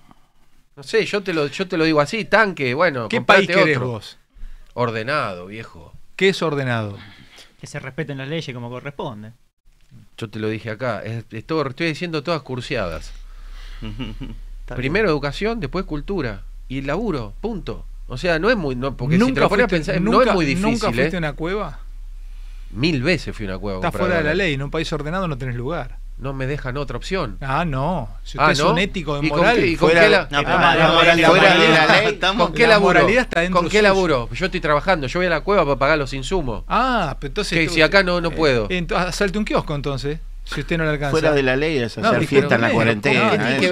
No sé, yo te lo, yo te lo digo así, tanque, bueno. ¿Qué país querés vos? Ordenado, viejo. ¿Qué es ordenado? Que se respeten las leyes como corresponde yo te lo dije acá, estoy diciendo todas curseadas. Primero educación, después cultura y laburo, punto. O sea, no es muy porque si te lo no es muy difícil. ¿Nunca fuiste ¿eh? a una cueva? Mil veces fui a una cueva. está fuera de la ley, en un país ordenado no tenés lugar no me dejan otra opción. Ah, no. Si usted ah, es un ético de moral, con qué, la, ley? ¿Con qué laburo? Yo estoy trabajando, yo voy a la cueva para pagar los insumos. Ah, pero entonces. Que si acá no, no eh, puedo. entonces, salte un kiosco entonces. Si usted no alcanza. Fuera de la ley es hacer fiesta en la cuarentena. ¿Qué tiene que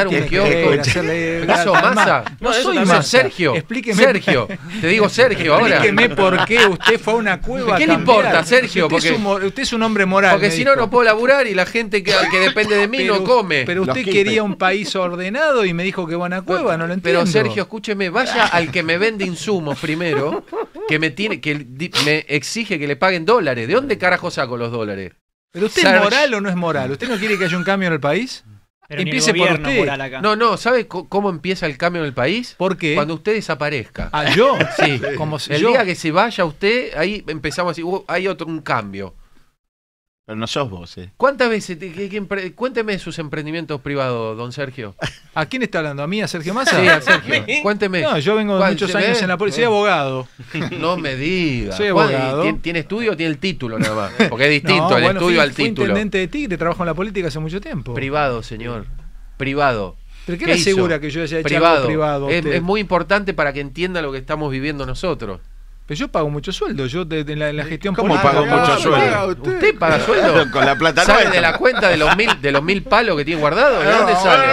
ver un kiosco? ¿Eso masa? No, soy masa. Sergio. Explíqueme. Sergio. Te digo Sergio ahora. Explíqueme por qué usted fue a una cueva. ¿Qué le importa, Sergio? Usted, es un, usted es un hombre moral. Porque si no, no puedo laburar y la gente que, depende de mí no come. Pero usted quería un país ordenado y me dijo que van a cueva, no lo entiendo. Pero Sergio, escúcheme, vaya al que me vende insumos primero, que me tiene que me exige que le paguen dólares. ¿De dónde carajo saco los dólares? Pero usted es moral o no es moral. ¿Usted no quiere que haya un cambio en el país? Empiece por usted. No, no, ¿sabe cómo empieza el cambio en el país? Porque Cuando usted desaparezca. Ah, yo. Sí. Como si el día que se vaya usted, ahí empezamos a "Uh, hay otro un cambio. Pero no sos vos, ¿eh? ¿Cuántas veces? cuénteme sus emprendimientos privados, don Sergio. ¿A quién está hablando? ¿A mí, a Sergio Massa? Sí, a Sergio. Cuénteme. No, yo vengo de muchos años en la policía. Soy abogado. No me digas. Soy abogado. ¿Tiene, estudio o tiene el título nada más? Porque es distinto el estudio fui, al título. intendente de Tigre, trabajo en la política hace mucho tiempo. Privado, señor. Privado. ¿Pero qué, le asegura que yo haya hecho privado. privado es muy importante para que entienda lo que estamos viviendo nosotros. Pero yo pago mucho sueldo, yo en la eh, gestión ¿Cómo pago mucho ah, sueldo? Usted. paga sueldo. Con la plata ¿Sale de la cuenta de los mil, de los palos que tiene guardado? ¿De dónde sale?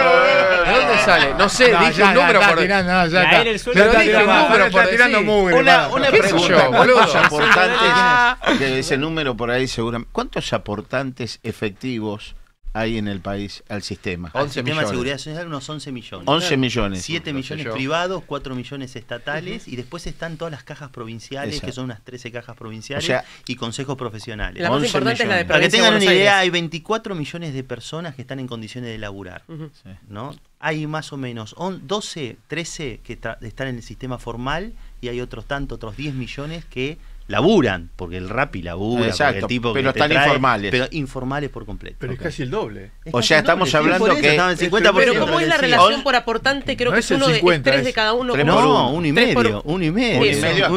¿De dónde sale? No sé, dije un número por. Tirando, no, ya El Pero dije un número por. Tirando mugre, una una pregunta. Yo, ¿Cuántos aportantes ese número por ahí seguramente? ¿Cuántos aportantes efectivos? hay en el país al sistema. sistema de seguridad social, unos 11 millones. 11 millones. 7 millones privados, 4 millones estatales y después están todas las cajas provinciales, que son unas 13 cajas provinciales y consejos profesionales. La más importante es la de Para que tengan una idea, hay 24 millones de personas que están en condiciones de laburar. ¿no? Hay más o menos 12, 13 que están en el sistema formal y hay otros tantos, otros 10 millones que laburan, porque el rapi labura, Exacto, el tipo pero están trae, informales. Pero informales por completo. Pero es casi el doble. O sea, estamos hablando que que... en 50 pero cómo es la relación por aportante, creo que es uno de tres de cada uno. Tres no, uno. y medio, uno y medio. Uno y medio,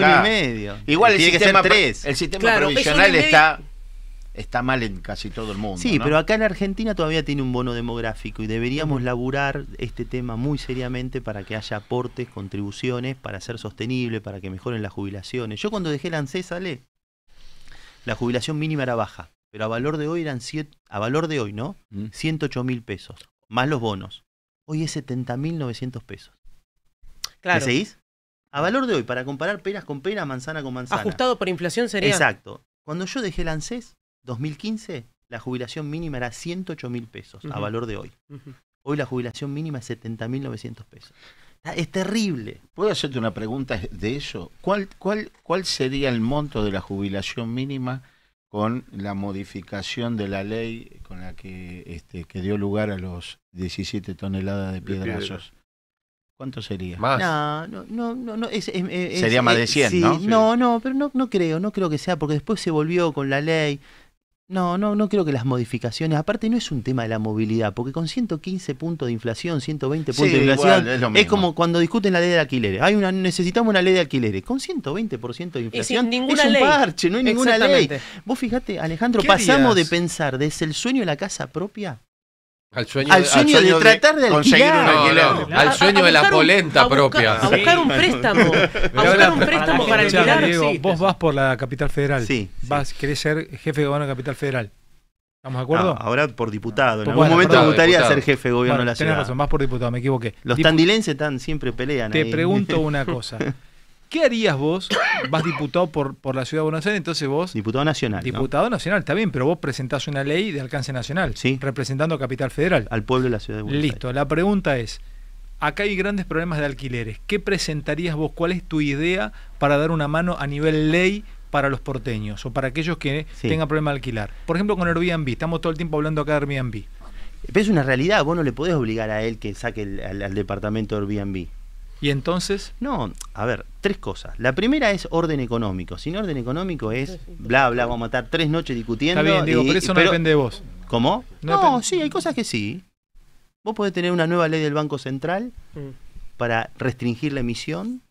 uno y Igual el sistema, tres. El sistema claro, provisional está está mal en casi todo el mundo. Sí, pero acá en Argentina todavía tiene un bono demográfico y deberíamos laburar este tema muy seriamente para que haya aportes, contribuciones, para ser sostenible, para que mejoren las jubilaciones. Yo cuando dejé la ANSES, la jubilación mínima era baja, pero a valor de hoy eran siete, a valor de hoy, ¿no? 108 mm. mil pesos, más los bonos. Hoy es 70 mil 900 pesos. Claro. seguís? A valor de hoy, para comparar peras con peras, manzana con manzana. Ajustado por inflación sería. Exacto. Cuando yo dejé el ANSES, 2015 la jubilación mínima era 108 mil pesos a valor de hoy. Hoy la jubilación mínima es 70 mil 900 pesos. Es terrible. ¿Puedo hacerte una pregunta de eso? ¿Cuál, cuál, cuál sería el monto de la jubilación mínima con la modificación de la ley con la que, este, que dio lugar a los 17 toneladas de piedrazos? ¿Cuánto sería? ¿Más? No, no, no, no, sería más de 100, ¿no? No, no, pero no, no creo, no creo que sea, porque después se volvió con la ley, no, no, no creo que las modificaciones, aparte no es un tema de la movilidad, porque con 115 puntos de inflación, 120 puntos de inflación, es, como cuando discuten la ley de alquileres. Hay una, necesitamos una ley de alquileres. Con 120% de inflación es un parche, no hay ninguna ley. Vos fíjate, Alejandro, pasamos de pensar desde el sueño de la casa propia al sueño, de, tratar de alquilar. al sueño de la polenta propia. A buscar un préstamo. A buscar un préstamo para, alquilar. vos vas por la capital federal. Sí. Vas, querés ser jefe de gobierno de capital federal. ¿Estamos de acuerdo? Ah, ahora por diputado. En algún momento me gustaría ser jefe de gobierno de la ciudad. tienes razón, vas por diputado, me equivoqué. Los tandilenses tan, siempre pelean. Te pregunto una cosa. ¿Qué harías vos? Vas diputado por, por la ciudad de Buenos Aires, entonces vos. Diputado nacional. Diputado nacional, está bien, pero vos presentás una ley de alcance nacional. Sí. Representando a Capital Federal. Al pueblo de la ciudad de Buenos Aires. Listo, la pregunta es: acá hay grandes problemas de alquileres. ¿Qué presentarías vos? ¿Cuál es tu idea para dar una mano a nivel ley para los porteños o para aquellos que tengan problemas de alquilar? Por ejemplo, con Airbnb, estamos todo el tiempo hablando acá de Airbnb. Pero es una realidad, vos no le podés obligar a él que saque al departamento de Airbnb. ¿Y entonces? No, a ver, tres cosas. La primera es orden económico. Sin orden económico es bla, bla, vamos a matar tres noches discutiendo. Está bien, digo, pero eso no depende de vos. ¿Cómo? No, sí, hay cosas que sí. Vos podés tener una nueva ley del Banco Central mm. para restringir la emisión.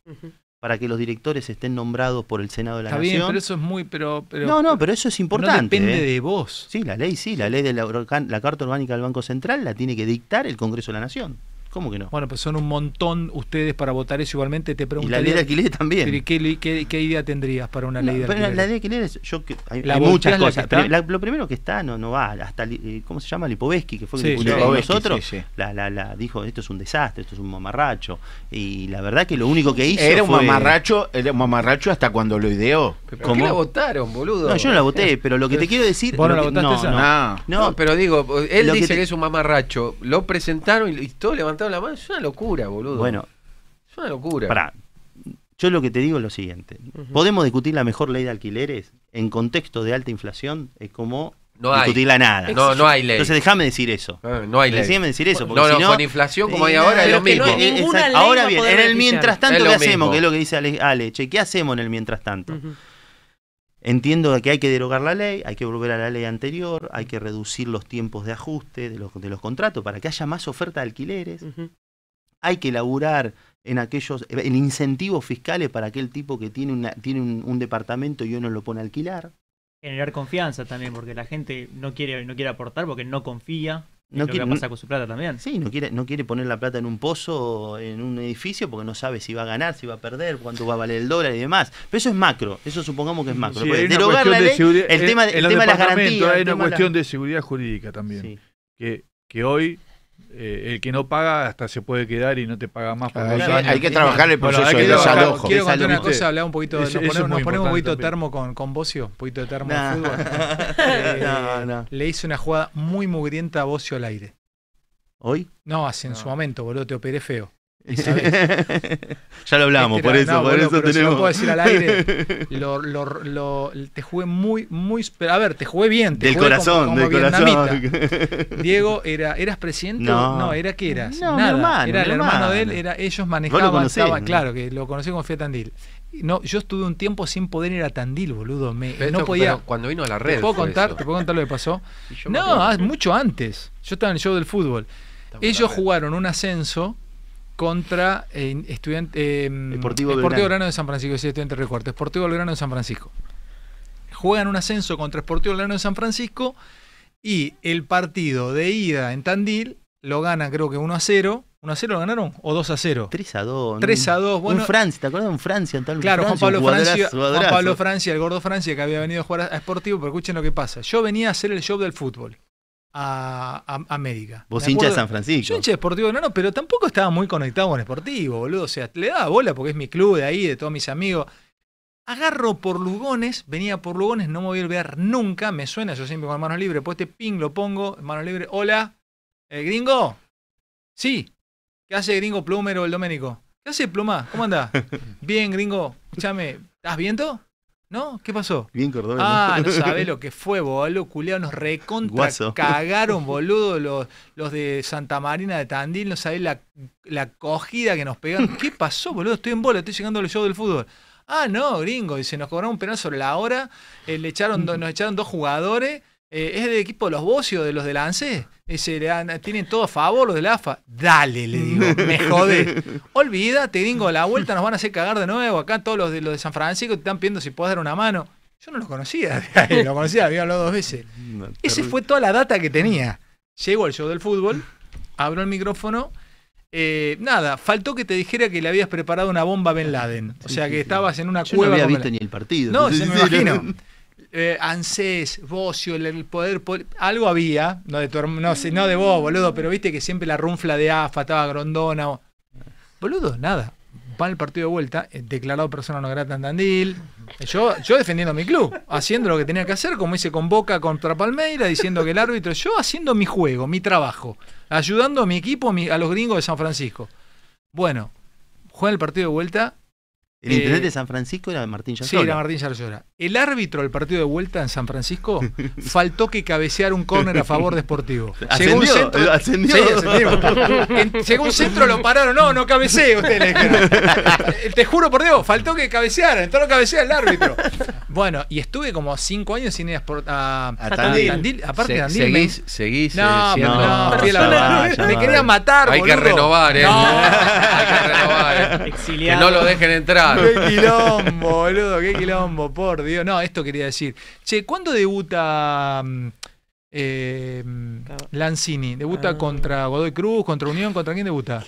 para que los directores estén nombrados por el Senado de la Está Bien, pero eso es muy, pero, pero, no, no, pero eso es importante. No depende ¿eh? de vos. Sí, la ley, sí, la ley de la, la, carta orgánica del Banco Central la tiene que dictar el Congreso de la Nación. ¿Cómo que no? Bueno, pues son un montón ustedes para votar eso igualmente. Te la ley de alquiler también. ¿qué, idea tendrías para una ley de alquiler? Pero la ley de alquiler yo, hay, muchas cosas. lo primero que está no, va, hasta, eh, ¿cómo se llama? Lipovetsky, que fue sí, el de nosotros, La, dijo, esto es un desastre, esto es un mamarracho. Y la verdad que lo único que hizo Era un mamarracho, era un mamarracho hasta cuando lo ideó. ¿Por qué la votaron, boludo? No, yo no la voté, pero lo que te quiero decir... ¿Vos no la votaste no, No, pero digo, él dice que, es un mamarracho, lo presentaron y, y todo es una locura, boludo. Bueno. Es una locura. Yo lo que te digo es lo siguiente. Podemos discutir la mejor ley de alquileres en contexto de alta inflación. Es como no discutirla nada. No, hay ley. Entonces déjame decir eso. Ah, no hay ley. Déjame decir eso. Porque no, no, con inflación como hay ahora es lo mismo. ahora bien, en el mientras tanto, ¿qué hacemos? Que es lo que dice Ale, Ale che, ¿qué hacemos en el mientras tanto? Entiendo que hay que derogar la ley, hay que volver a la ley anterior, hay que reducir los tiempos de ajuste de los, contratos para que haya más oferta de alquileres. Hay que elaborar en aquellos en incentivos fiscales para aquel tipo que tiene, tiene un, departamento y uno lo pone a alquilar. Generar confianza también, porque la gente no quiere, no quiere aportar porque no confía no quiere, con su plata también. Sí, no quiere, no quiere poner la plata en un pozo, en un edificio, porque no sabe si va a ganar, si va a perder, cuánto va a valer el dólar y demás. Pero eso es macro, eso supongamos que es macro. el, tema, de las garantías. Hay una cuestión de seguridad jurídica también, que, que hoy eh, el que no paga hasta se puede quedar y no te paga más. hay, que trabajar el proceso de Quiero contar una cosa, un poquito, de. nos, ponemos, un poquito de termo con, con Bocio, un poquito de termo de fútbol. Eh, le hice una jugada muy mugrienta a Bocio al aire. ¿Hoy? No, hace en su momento, boludo, te operé feo. ya lo hablamos, este por eso, por eso tenemos. lo puedo decir al aire. te jugué muy, muy. A ver, te jugué bien. Te del jugué corazón, como, del corazón. Diego, ¿eras presidente? No. ¿era que eras? No, Nada. hermano, era el hermano, de él, ellos manejaban. estaba, claro, que lo conocí como Fiat Tandil. No, yo estuve un tiempo sin poder ir a Tandil, boludo. no podía. cuando vino a la red. ¿Te puedo contar, ¿te puedo contar lo que pasó? No, ah, mucho antes. Yo estaba en el show del fútbol. Ellos jugaron un ascenso contra eh, estudiante, em, Deportivo, de San Francisco, sí, estudiante recorte, Deportivo de San Francisco. Juegan un ascenso contra Deportivo Belgrano de San Francisco y el partido de ida en Tandil lo gana creo que 1 a 0. ¿1 a 0 lo ganaron? ¿O 2 a 0? 3 a 2. 3 a 2. Bueno, un Francia, ¿te acuerdas de un Francia? Tal claro, Juan, Pablo Francia, Pablo Francia, el gordo Francia que había venido a jugar a, a Sportivo, pero escuchen lo que pasa. Yo venía a hacer el show del fútbol a, América. Vos hincha de San Francisco. Yo hincha de Esportivo, no, no, pero tampoco estaba muy conectado con Esportivo, boludo. O sea, le daba bola porque es mi club de ahí, de todos mis amigos. Agarro por Lugones, venía por Lugones, no me voy a olvidar nunca, me suena, yo siempre con manos libres, pues este ping lo pongo, Manos libres. hola, El eh, gringo, sí, ¿qué hace gringo Plumero el Doménico? ¿Qué hace Pluma? ¿Cómo anda? Bien, gringo, escúchame, ¿estás viendo? ¿No? ¿Qué pasó? Bien cordobés. Ah, no, sabés lo que fue, boludo, Culeo nos recontra cagaron, boludo, los, los, de Santa Marina de Tandil, no sabés la, la cogida que nos pegaron. ¿Qué pasó, boludo? Estoy en bola, estoy llegando al show del fútbol. Ah, no, gringo, dice, nos cobraron un penal sobre la hora, eh, le echaron, nos echaron dos jugadores, eh, es del equipo de los bocios, de los de ANSES le tienen todo a favor los la AFA. Dale, le digo, me jodé. Olvídate, a la vuelta nos van a hacer cagar de nuevo. Acá todos los de, los de San Francisco te están pidiendo si puedes dar una mano. Yo no los conocía, lo conocía, había hablado dos veces. Esa fue toda la data que tenía. Llego al show del fútbol, abro el micrófono. Eh, nada, faltó que te dijera que le habías preparado una bomba a Ben Laden. O sea, que estabas en una cueva. No había visto ni el partido. No, se me imagino. eh, ANSES, Bocio, el, poder, algo había, no de, no, de vos, boludo, pero viste que siempre la runfla de AFA estaba grondona. boludo, nada. Va al partido de vuelta, eh, declarado persona no grata en Yo, yo defendiendo mi club, haciendo lo que tenía que hacer, como hice con Boca contra Palmeira, diciendo que el árbitro, yo haciendo mi juego, mi trabajo, ayudando a mi equipo, a los gringos de San Francisco. Bueno, juega el partido de vuelta, el intendente eh, de San Francisco era Martín Yarlora. Sí, era Martín Yarlora. El árbitro del partido de vuelta en San Francisco faltó que cabeceara un córner a favor de Sportivo. Según centro, ¿Eh, ascendió. centro, lo pararon. No, no cabeceé usted. Eh, te juro por Dios, faltó que cabeceara. Entonces no cabecea el árbitro. Bueno, y estuve como cinco años sin ir a, Sport, Tandil. Aparte, de Tandil. Seguís, seguís. No, eh, no, me querían matar. Hay que renovar, ¿eh? No. Hay que renovar. Que no lo dejen entrar. Qué quilombo, boludo, qué quilombo, por no, esto quería decir. Che, ¿cuándo debuta mm, eh, Lanzini. Debuta ah. contra Godoy Cruz, contra Unión, ¿contra quién debuta?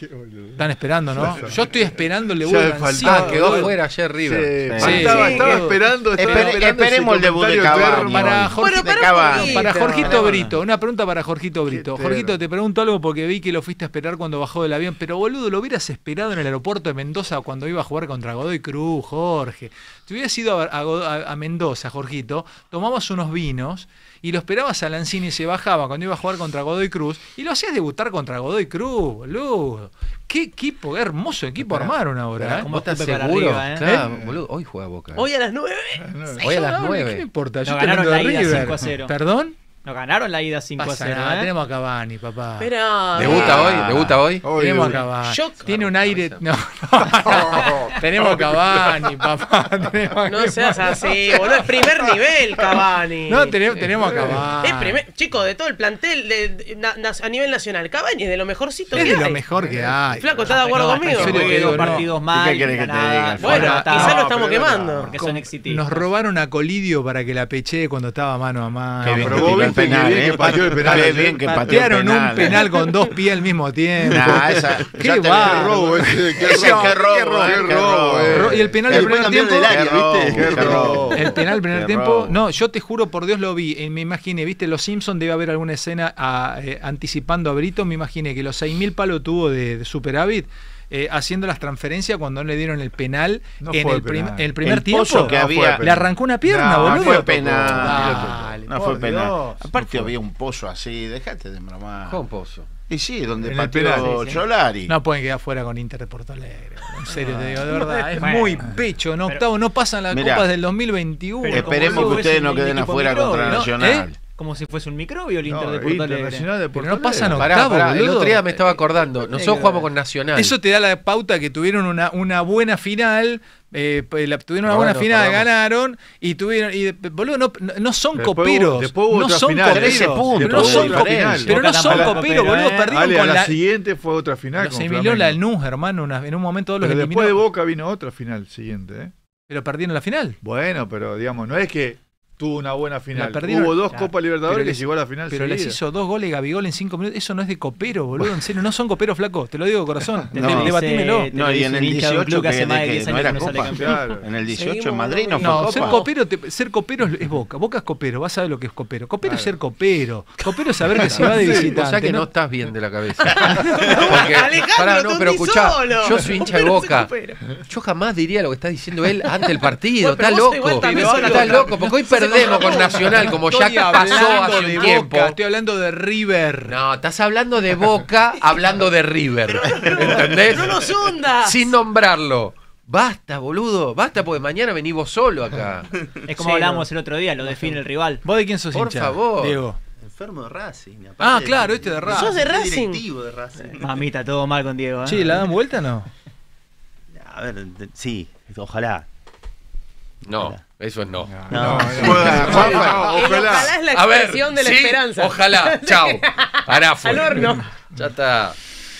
Están esperando, ¿no? Yo estoy esperando el debut de Lanzini. Ah, quedó fuera ayer River. Estaba, esperando, Esperemos el debut de Para, Jorgito Brito. Una pregunta para Jorgito Brito. Jorgito, te pregunto algo porque vi que lo fuiste a esperar cuando bajó del avión. Pero, boludo, lo hubieras esperado en el aeropuerto de Mendoza cuando iba a jugar contra Godoy Cruz, Jorge. Te hubieras ido a, a Mendoza, Jorgito. Tomamos unos vinos y lo esperabas a Lanzini, se bajaba cuando iba a jugar contra Godoy Cruz y lo hacías debutar contra Godoy Cruz, boludo. Qué equipo, qué hermoso equipo armaron ahora. ¿eh? ¿Cómo estás seguro? ¿eh? Claro, ¿Eh? boludo, hoy juega Boca. Hoy a las 9. Hoy a las 9. ¿Qué importa? Yo tengo ganaron la ¿Perdón? Nos ganaron la ida 5 a 0. ¿eh? Tenemos a Cavani, papá. Pero, gusta hoy? ¿Debuta hoy? hoy tenemos a Cavani. Tiene un aire. No, tenemos a Cavani, papá. no seas así, boludo. Es primer nivel, Cavani. No, tenemos, a Cavani. Es primer, chico, de todo el plantel a nivel nacional, Cavani es de lo mejorcito que hay Es de lo mejor que hay. Flaco, ¿estás de acuerdo conmigo? dos partidos mal. ¿Qué que te Bueno, quizá lo estamos quemando. Porque son exitivos. Nos robaron a Colidio para que la peche cuando estaba mano a mano penal. ¿eh? Bien, que pateó el penal. patearon un ¿eh? penal con dos pies al mismo tiempo. esa, qué va. robo, qué, robo, qué robo, eh. y el penal del primer tiempo. Del El penal del primer tiempo. No, yo te juro por Dios lo vi. Me imaginé, viste, los Simpsons debe haber alguna escena ah, anticipando a Brito. Me imaginé que los 6.000 palos tuvo de superávit. Eh, haciendo las transferencias cuando le dieron el penal en, el primer tiempo. le arrancó una pierna, boludo. No fue penal. no fue penal. Aparte había un pozo así, dejate de bromar. pozo? Y sí, donde pateó Cholari. No pueden quedar afuera con Inter de Porto Alegre. En serio, te digo, de verdad. Es muy pecho. En octavo no pasan las copas del 2021. Esperemos que ustedes no queden afuera contra Nacional. ¿Eh? como si fuese un microbio el Inter de Porto de Pero no pasan octavos, El otro día me estaba acordando. Nosotros jugamos con Nacional. Eso te da la pauta que tuvieron una, una buena final. Eh, tuvieron una buena final, ganaron y tuvieron y boludo no, no son copiros. coperos, después no son final, coperos, no eh. son coperos, pero no son coperos, boludo, eh. perdieron con la, la, siguiente fue otra final, se miró la Lanús, hermano, en un momento todos pero los después de Boca vino otra final siguiente, ¿eh? Pero perdieron la final. Bueno, pero digamos, no es que tuvo una buena final. Hubo dos Copas Copa Libertadores que llegó a la final. Pero les hizo dos goles Gabigol en cinco minutos. Eso no es de copero, boludo. En serio, no son coperos flacos. Te lo digo, de corazón. no, no, y en el 18 que, hace no era Copa. En el 18 en Madrid no, no fue ser Copero, ser copero es Boca. Boca es copero. Vas a ver lo que es copero. Copero es ser copero. Copero es saber que si va de visitante. O sea que no, estás bien de la cabeza. Alejandro no, pero escuchá. Yo soy hincha de Boca. Yo jamás diría lo que está diciendo él ante el partido. Está loco. Está loco. Porque hoy perdemos con Nacional, como ya pasó hace un tiempo. Estoy hablando de River. No, estás hablando de Boca, hablando de River. ¿Entendés? No nos hundas. Sin nombrarlo. Basta, boludo, basta, porque mañana venís vos solo acá. Es como sí, hablábamos el otro día, lo define el rival. ¿Vos de quién sos Por favor. Diego. Enfermo de Racing. Ah, claro, este de Racing. ¿Sos de Racing? Directivo de Racing. Mamita, todo mal con Diego. ¿eh? Sí, ¿la dan vuelta o no? A ver, sí, ojalá. No, ojalá. eso es no. No, Ojalá. es la expresión de la esperanza. Ojalá, chao. Pará, Al horno. Ya está.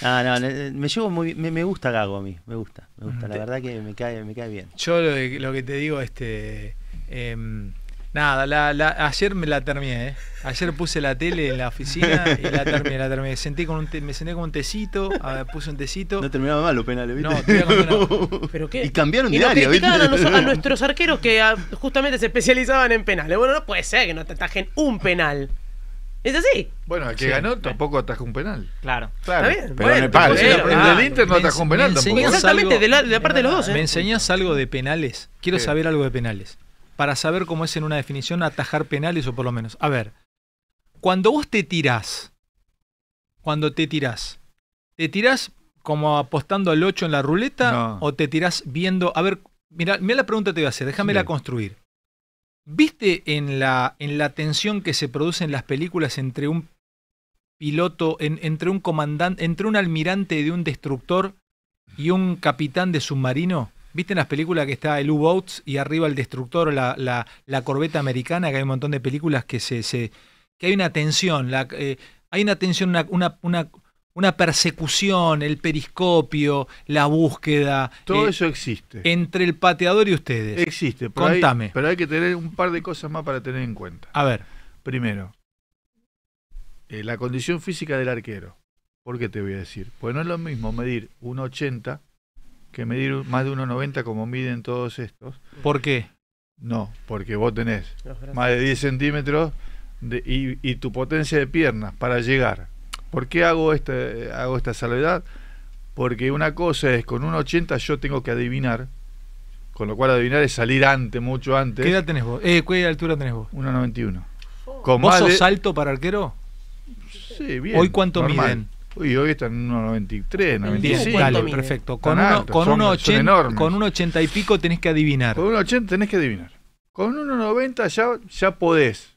Ah, no, me llevo muy bien. Me, me, gusta Gago a mí, me gusta, me gusta. La verdad que me cae, me cae bien. Yo lo, de, lo que te digo, este. Eh, Nada, la, la, ayer me la terminé, ¿eh? Ayer puse la tele en la oficina y la terminé, la terminé. Senté con un me senté con un tecito, puse un tecito. No terminaba mal los penales, ¿viste? No, ¿Pero qué? Y cambiaron de área, ¿viste? A, nuestros arqueros que ah, justamente se especializaban en penales. Bueno, no puede ser que no te atajen un penal. ¿Es así? Bueno, el que ganó tampoco atajó un penal. Claro. Está bien. Pero bueno, en el, ah, Inter no atajó un penal tampoco. Exactamente, de, la, parte de los dos. ¿Me ¿eh? enseñás algo de penales? Quiero saber algo de penales para saber cómo es en una definición atajar penales o por lo menos. A ver, cuando vos te tirás, cuando te tirás, ¿te tirás como apostando al 8 en la ruleta o te tirás viendo? A ver, mira, mira la pregunta que te voy a hacer, déjamela construir. ¿Viste en la, en la tensión que se produce en las películas entre un piloto, entre un comandante, entre un almirante de un destructor y un capitán de submarino? ¿Viste las películas que está el u boat y arriba el destructor, la, la, corbeta americana? Que hay un montón de películas que se. que hay una tensión. Eh, hay una tensión, una, persecución, el periscopio, la búsqueda. Todo eh, eso existe. Entre el pateador y ustedes. Existe, pero Contame. pero hay que tener un par de cosas más para tener en cuenta. A ver. Primero, eh, la condición física del arquero. ¿Por qué te voy a decir? Pues no es lo mismo medir un 80 que medir más de 1,90 como miden todos estos. ¿Por qué? No, porque vos tenés más de 10 centímetros y, tu potencia de piernas para llegar. ¿Por qué hago, este, hago esta salvedad? Porque una cosa es, con 1,80 yo tengo que adivinar, con lo cual adivinar es salir antes, mucho antes. ¿Qué edad tenés vos? Eh, altura tenés vos? 1,91. ¿Vos sos alto para arquero? Sí, bien. ¿Hoy cuánto miden? y hoy está en 1,93, 95. perfecto. Con, 1.80 un 80 y pico tenés que adivinar. Con un 80 tenés que adivinar. Con 1,90 ya, ya podés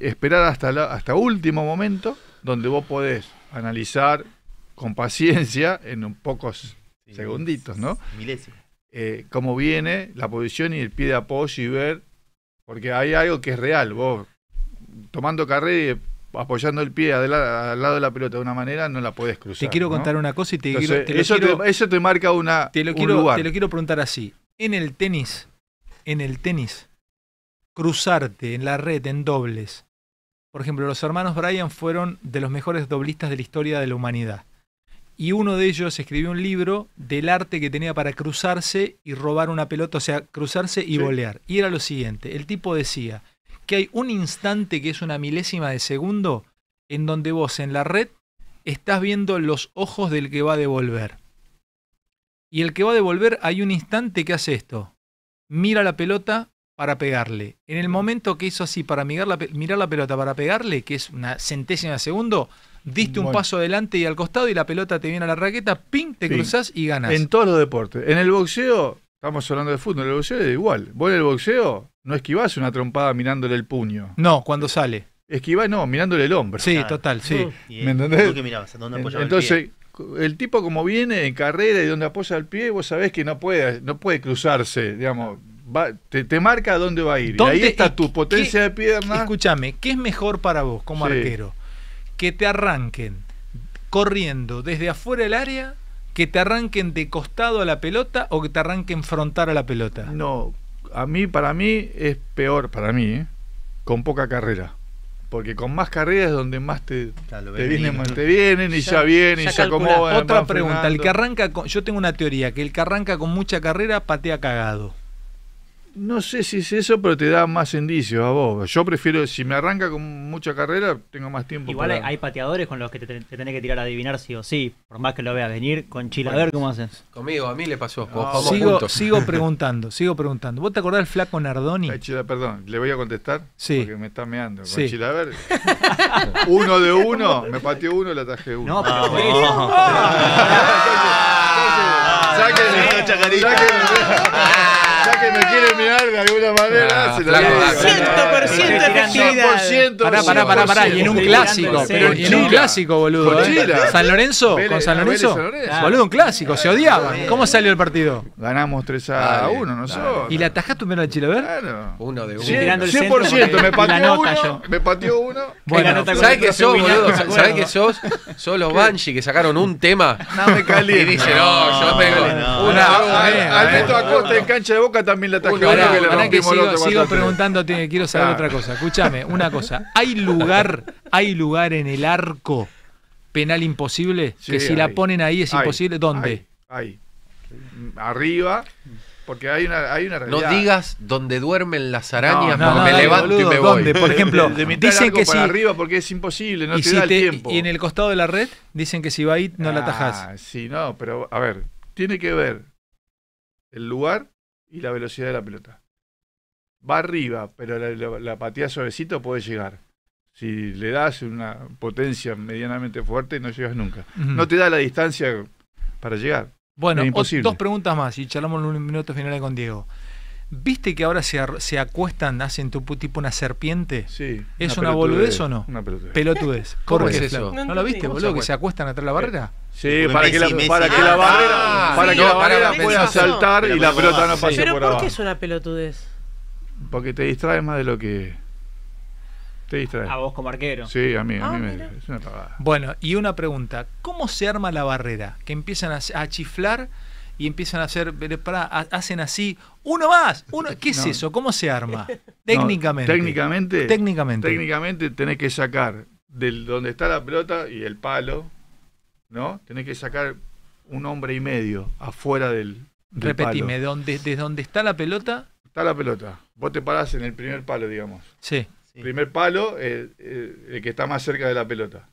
esperar hasta, hasta último momento, donde vos podés analizar con paciencia en pocos segunditos, ¿no? Milésimo. Eh, cómo viene la posición y el pie de apoyo y ver, porque hay algo que es real. Vos tomando carrera y apoyando el pie al, lado de la pelota de una manera, no la puedes cruzar. Te quiero contar una cosa y te, quiero, eso te, marca una, te lo quiero, Te lo preguntar así. En el tenis, en el tenis, cruzarte en la red en dobles. Por ejemplo, los hermanos Bryan fueron de los mejores doblistas de la historia de la humanidad. Y uno de ellos escribió un libro del arte que tenía para cruzarse y robar una pelota, o sea, cruzarse y volear. Y era lo siguiente, el tipo decía, que hay un instante que es una milésima de segundo en donde vos en la red estás viendo los ojos del que va a devolver. Y el que va a devolver hay un instante que hace esto. Mira la pelota para pegarle. En el momento que hizo así para mirar la, la pelota para pegarle, que es una centésima de segundo, diste un paso adelante y al costado y la pelota te viene a la raqueta, ping, te cruzás y ganas. En todos los deportes. En el boxeo, estamos hablando de fútbol, en el boxeo es igual. Vos en el boxeo no esquivás una trompada mirándole el puño. No, cuando sale. Esquivás, no, mirándole el hombro. Sí, total, sí. ¿Me entendés? entendés? Que mirabas, ¿dónde Entonces, el, pie? el, tipo como viene en carrera y donde apoya el pie, vos sabés que no puede, no puede cruzarse, digamos. te, marca dónde va a ir. Y ahí está tu potencia de pierna. Escúchame, ¿qué es mejor para vos como arquero? Que te arranquen corriendo desde afuera del área que te arranquen de costado a la pelota o que te arranquen frontal a la pelota? No, a mí, para mí, es peor, para mí, ¿eh? con poca carrera. Porque con más carreras es donde más te, te, vienen, te y ya, vienen y ya Otra pregunta, el que arranca con, yo tengo una teoría, que el que arranca con mucha carrera patea cagado. No sé si es eso, pero te da más indicios a vos. Yo prefiero, si me arranca con mucha carrera, tengo más tiempo. Igual hay, pateadores con los que te, tenés que tirar a adivinar sí o sí, por más que lo veas venir. Con chilaver cómo haces. Conmigo, a mí le pasó. Sigo, sigo, preguntando, sigo preguntando. ¿Vos te acordás del flaco Nardoni? perdón, le voy a contestar sí. porque me está meando. Con sí. Chilaver, uno de uno, me pateó uno y la uno. No, pero ah, no. Ah, ah, sáquenme, sáquenme. Ya que me quieren mirar de alguna manera, se lo digo. 100% efectividad. 100%, pará, pará, pará, pará. Y en un clásico, pero en un clásico, boludo. San Lorenzo, con San Lorenzo. Boludo, un clásico, se odiaban. ¿Cómo salió el partido? Ganamos 3 a 1 nosotros. ¿Y la atajaste un menos al Chilaver? Claro. Uno de uno. 100%, me pateó uno. Me pateó uno. Bueno, ¿sabes qué sos, boludo? ¿Sabes qué sos? Sos los Banshee que sacaron un tema. No me caliente. Y dice, no, yo tengo. Alberto Acosta en cancha de boca también la tajé. ahora que sigo, preguntando, quiero saber ah. otra cosa. Escúchame, una cosa. ¿Hay lugar, hay lugar en el arco penal imposible? que si la ponen ahí es imposible. ¿Dónde? Ahí. Arriba. Porque hay una, hay una realidad. No digas dónde duermen las arañas, me levanto y me voy. ¿Dónde? Por ejemplo, de, dicen que si, arriba porque es imposible, no y te da el tiempo. Y en el costado de la red dicen que si va ahí no la ah, atajás. Sí, no, pero a ver, tiene que ver el lugar y la velocidad de la pelota. Va arriba, pero la, la, suavecito puede llegar. Si le das una potencia medianamente fuerte, no llegas nunca. No te da la distancia para llegar. Bueno, dos preguntas más y charlamos en un minuto final con Diego. ¿Viste que ahora se, se acuestan, hacen tipo una serpiente? Sí. ¿Es una, boludez o no? Una pelotudez. pelotudez. es eso? ¿No, ¿No lo viste, boludo? ¿Que se acuestan atrás de la barrera? Sí, para que, la, barrera, que pueda saltar y la pelota no pase ¿Pero por, qué es una pelotudez? Porque te distraes más de lo que. Te distraes. A vos como arquero. Sí, a mí, ah, me Bueno, y una pregunta: ¿cómo se arma la barrera? Que empiezan a, chiflar y empiezan a hacer. Para, hacen así. ¡Uno más! Uno, ¿Qué es eso? ¿Cómo se arma? Técnicamente. técnicamente. Técnicamente. Técnicamente tenés que sacar del donde está la pelota y el palo ¿no? Tenés que sacar un hombre y medio afuera del. Repetime, ¿dónde, ¿desde dónde está la pelota? Está la pelota. Vos te parás en el primer palo, digamos. Sí. el Primer palo, el, que está más cerca de la pelota.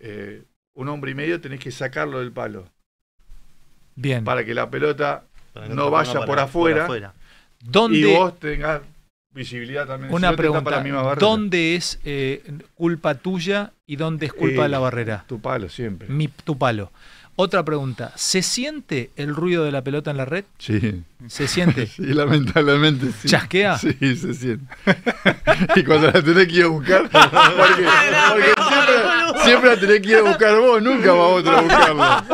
Eh, un hombre y medio tenés que sacarlo del palo. Bien. Para que la pelota no, vaya por, afuera, ¿Dónde? Y vos tengas visibilidad también. Una pregunta, ¿dónde es eh, culpa tuya y dónde es culpa de eh, la barrera? Tu palo siempre. tu palo. Otra pregunta, ¿se siente el ruido de la pelota en la red? Sí. ¿Se siente? Sí, lamentablemente sí. ¿Chasquea? Sí, se siente. y cuando la tenés que ir a buscar, siempre la tenés que ir a buscar vos, nunca va otra a buscarla.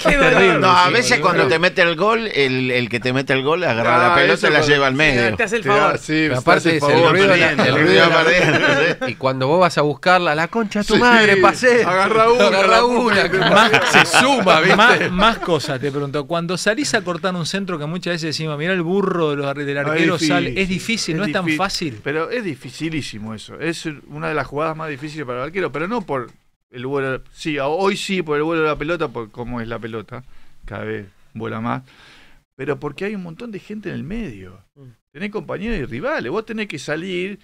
Qué terrible, no, a veces cuando te mete el gol, el, que te mete el gol agarra ah, la pelota y la lleva al medio. Te hace el favor. Sí, aparte el, Y cuando vos vas a buscarla, la concha de tu madre, pasé. Agarra una. Agarra una. Más, se suma, ¿viste? Más, cosas, te pregunto. Cuando salís a cortar un centro que muchas veces decimos, mira el burro del arquero sale, es difícil, no es tan fácil. Pero es dificilísimo eso. Es una de las jugadas más difíciles para el arquero, pero no por Sí, hoy sí, por el vuelo de la pelota, por cómo es la pelota, cada vez vuela más. Pero porque hay un montón de gente en el medio. Mm. Tenés compañeros y rivales. Vos tenés que salir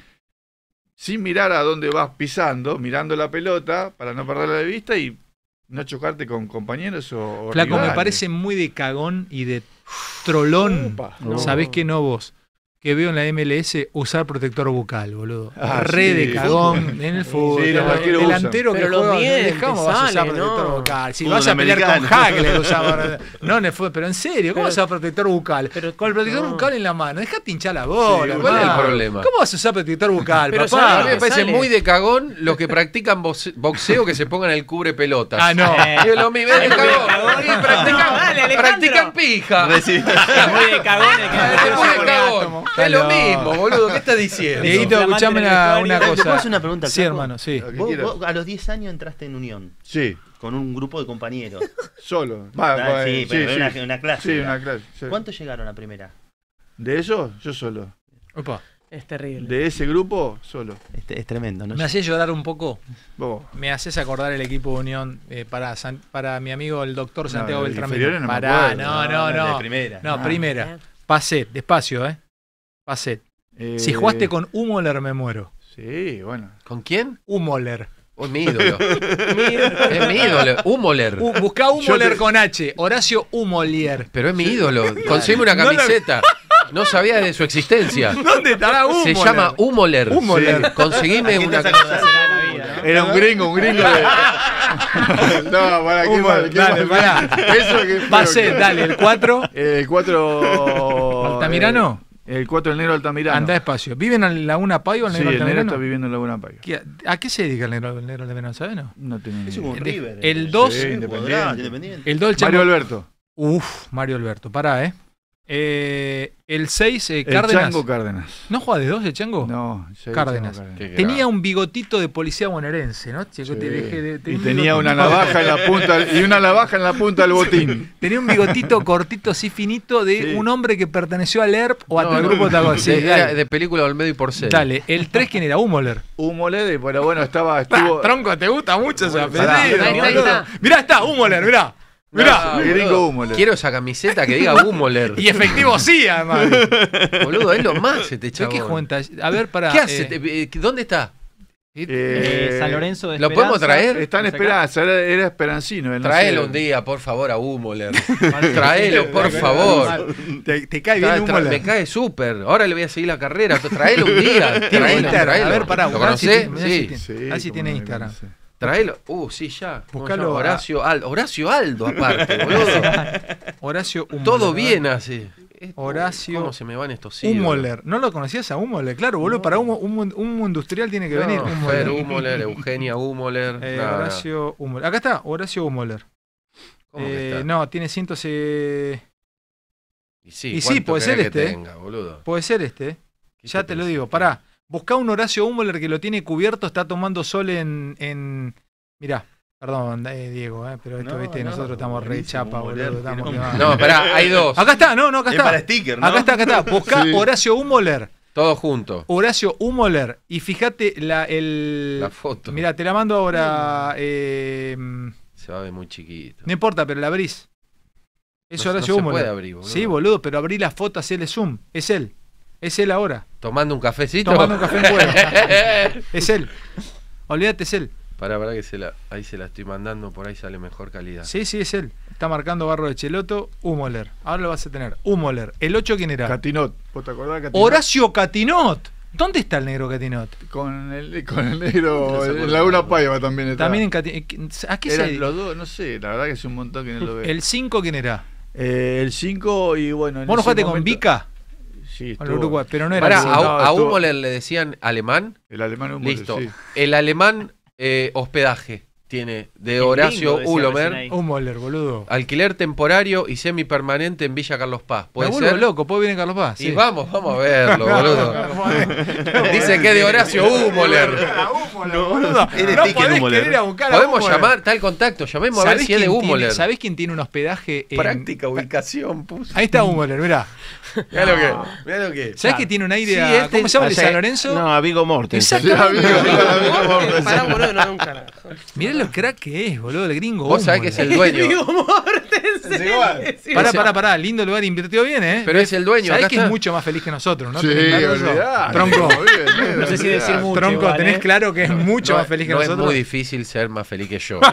sin mirar a dónde vas pisando, mirando la pelota para no perderla de vista y no chocarte con compañeros o. Flaco, me parece muy de cagón y de trolón. Sabés que no vos que veo en la MLS usar protector bucal, boludo. Ah, Re de cagón en el fútbol. Sí, el delantero que juega, bien, vas a usar protector bucal. Si vas a pelear con Hagler, usaba, no pero en serio, ¿cómo vas a usar protector bucal? Pero, con el protector bucal en la mano, deja tinchar la bola. ¿Cuál es el problema? ¿Cómo vas a usar protector bucal, pero a mí me parece muy de cagón los que practican boxeo que se pongan el cubre pelotas. Ah, no. Yo lo mismo, de cagón. Practican pija. Muy de cagón. Muy de cagón. Ah, es lo mismo, boludo. ¿Qué estás diciendo? Dieguito, escuchame una, cosa. ¿Te puedo hacer una pregunta? Sí, hermano, sí. ¿Vos, a los 10 años entraste en Unión. Sí. Con un grupo de compañeros. Solo. Ah, eh, sí, una, clase. Sí, una clase. ¿Cuántos llegaron a primera? ¿De eso? Yo solo. Opa, Es terrible. De ese grupo, solo. Es, tremendo, ¿no? me haces llorar un poco. Me haces acordar el equipo de Unión eh, para, para mi amigo el doctor Santiago Beltrán. no no, no, primera. No, ah, primera. Pasé, despacio, ¿eh? Paset, si eh, jugaste con Humoler, me muero. Sí, bueno. ¿Con quién? Humoler. Es oh, mi ídolo. es mi ídolo. Humoler. Uh, buscá Humoler con H. Horacio Humolier. Pero es mi ídolo. Conseguime una camiseta. No, sabía de su existencia. ¿Dónde estará Humoler? Se llama Humoler. Humoler. Sí. Conseguime una camiseta. Era un gringo, un gringo de... No, para, ¿qué dale, dale, el 4. El 4... Cuatro... ¿Altamirano? El 4 del negro Altamirano. Anda despacio. ¿Viven en Laguna Payo el negro sí, el negro está viviendo en Laguna Payo. ¿A qué se dedica el negro, el negro Altamirano? ¿Sabes? No, no Es un River. El 2. El 2 Mario Alberto. Uff, Mario Alberto. Pará, ¿eh? Eh, el 6, eh, Cárdenas. Chango Cárdenas. ¿No juega de 2 de Chango? No, Cárdenas. Tenía un bigotito de policía bonaerense, ¿no? te dejé y tenía una navaja en la punta y una navaja en la punta del botín. tenía un bigotito cortito, así finito, de un hombre que perteneció al ERP o al grupo de sí, de, de, Olmedo y Porcel. Dale, el 3, ¿quién era? Humoler. Humoler, pero bueno, estaba. Estuvo... tronco, te gusta mucho esa película. Mirá, está, Humoler, mirá. Mirá, gringo Humoler. Quiero esa camiseta que diga Humoler. y efectivo sí, además. boludo, es lo más este te ¿Qué cuenta? A ver, para. ¿Qué hace? Eh, eh, ¿Dónde está? Eh, eh, San Lorenzo de ¿Lo podemos traer? Está en Esperanza, era, era esperancino. Traelo un día, por favor, a Humoler. traelo, por favor. Te, cae bien Me cae súper. Ahora le voy a seguir la carrera. Traelo un día. Traelo, A ver, pará. Sí. Así tiene Instagram. Traelo. Uh, sí, ya. Buscalo. Horacio Aldo. Horacio Aldo, aparte, boludo. Horacio Todo bien así, este, Horacio. ¿Cómo se me van estos sí, Humoler. ¿No lo conocías a Humoler? Claro, boludo. Para un humo, industrial tiene que venir. Eugenia Humoler. Eh, Horacio Humoler. Acá está, Horacio Humoler. Eh, no, tiene cientos. Y sí, y sí este, eh? puede ser este. puede ser este. Ya te, te lo digo. Este? Pará. Buscá un Horacio Humboler que lo tiene cubierto, está tomando sol en. en... Mirá, Perdón, eh, Diego, eh, pero esto, viste, nosotros estamos re chapa, boludo. no, pará, hay dos. Acá está, no, no, acá está. Para sticker, ¿no? Acá está, acá está. Buscá Horacio Hummoller. Todo junto. Horacio Humoler. Y fíjate la, el... la foto. Mira, te la mando ahora. Eh, se va a ver muy chiquito. No importa, pero la abrís. Es Horacio Humoler. Se puede abrir, Sí, boludo, pero abrí la foto, hacéle zoom. Es él. Es él ahora. Tomando un cafecito. Tomando un café en es él. Olvídate, es él. Pará, pará que se la, ahí se la estoy mandando, por ahí sale mejor calidad. Sí, sí, es él. Está marcando Barro de Cheloto, Humoler. Ahora lo vas a tener. Humoler. ¿El 8 quién era? Catinot. ¿Vos te acordás de Catinot? Horacio Catinot. ¿Dónde está el negro Catinot? Con el, con el negro. En eh, Laguna Paiva también está. También en Catinot. Eh, ¿A qué Eran Los dos, no sé, la verdad que es un montón que no lo veo. ¿El 5 quién era? Eh, el 5 y bueno. En ¿Vos con Vica? Sí, con Uruguay, pero no era Pará, a, no, le decían alemán. El alemán Hummel, Listo. Sí. El alemán eh, hospedaje tiene de Horacio Ulomer. Un boludo. Alquiler temporario y semipermanente en Villa Carlos Paz. ¿Puede ser? loco, puede venir Carlos Paz. Sí, y vamos, vamos a verlo, boludo. Dice que es de Horacio Humoler. no, boludo. No Podemos llamar tal contacto, llamemos a ver si es de Humoler. ¿Sabés quién tiene un hospedaje Práctica ubicación, puso. Ahí está Humoler, mirá. Mirá lo que, mirá lo que. ¿Sabés que tiene un aire este ¿Cómo se llama de San Lorenzo? No, a Vigo Mortensen. Exacto. Mirá lo crack que es, boludo, el gringo. Vos sabés que es el dueño. Para para Pará, pará, pará. Lindo lugar, invirtió bien, ¿eh? Pero es el dueño. Sabés que es mucho más feliz que nosotros, ¿no? Sí, Tronco. no sé si decir mucho. Tronco, tenés ¿eh? claro que es mucho más feliz que no nosotros. Es muy difícil ser más feliz que yo.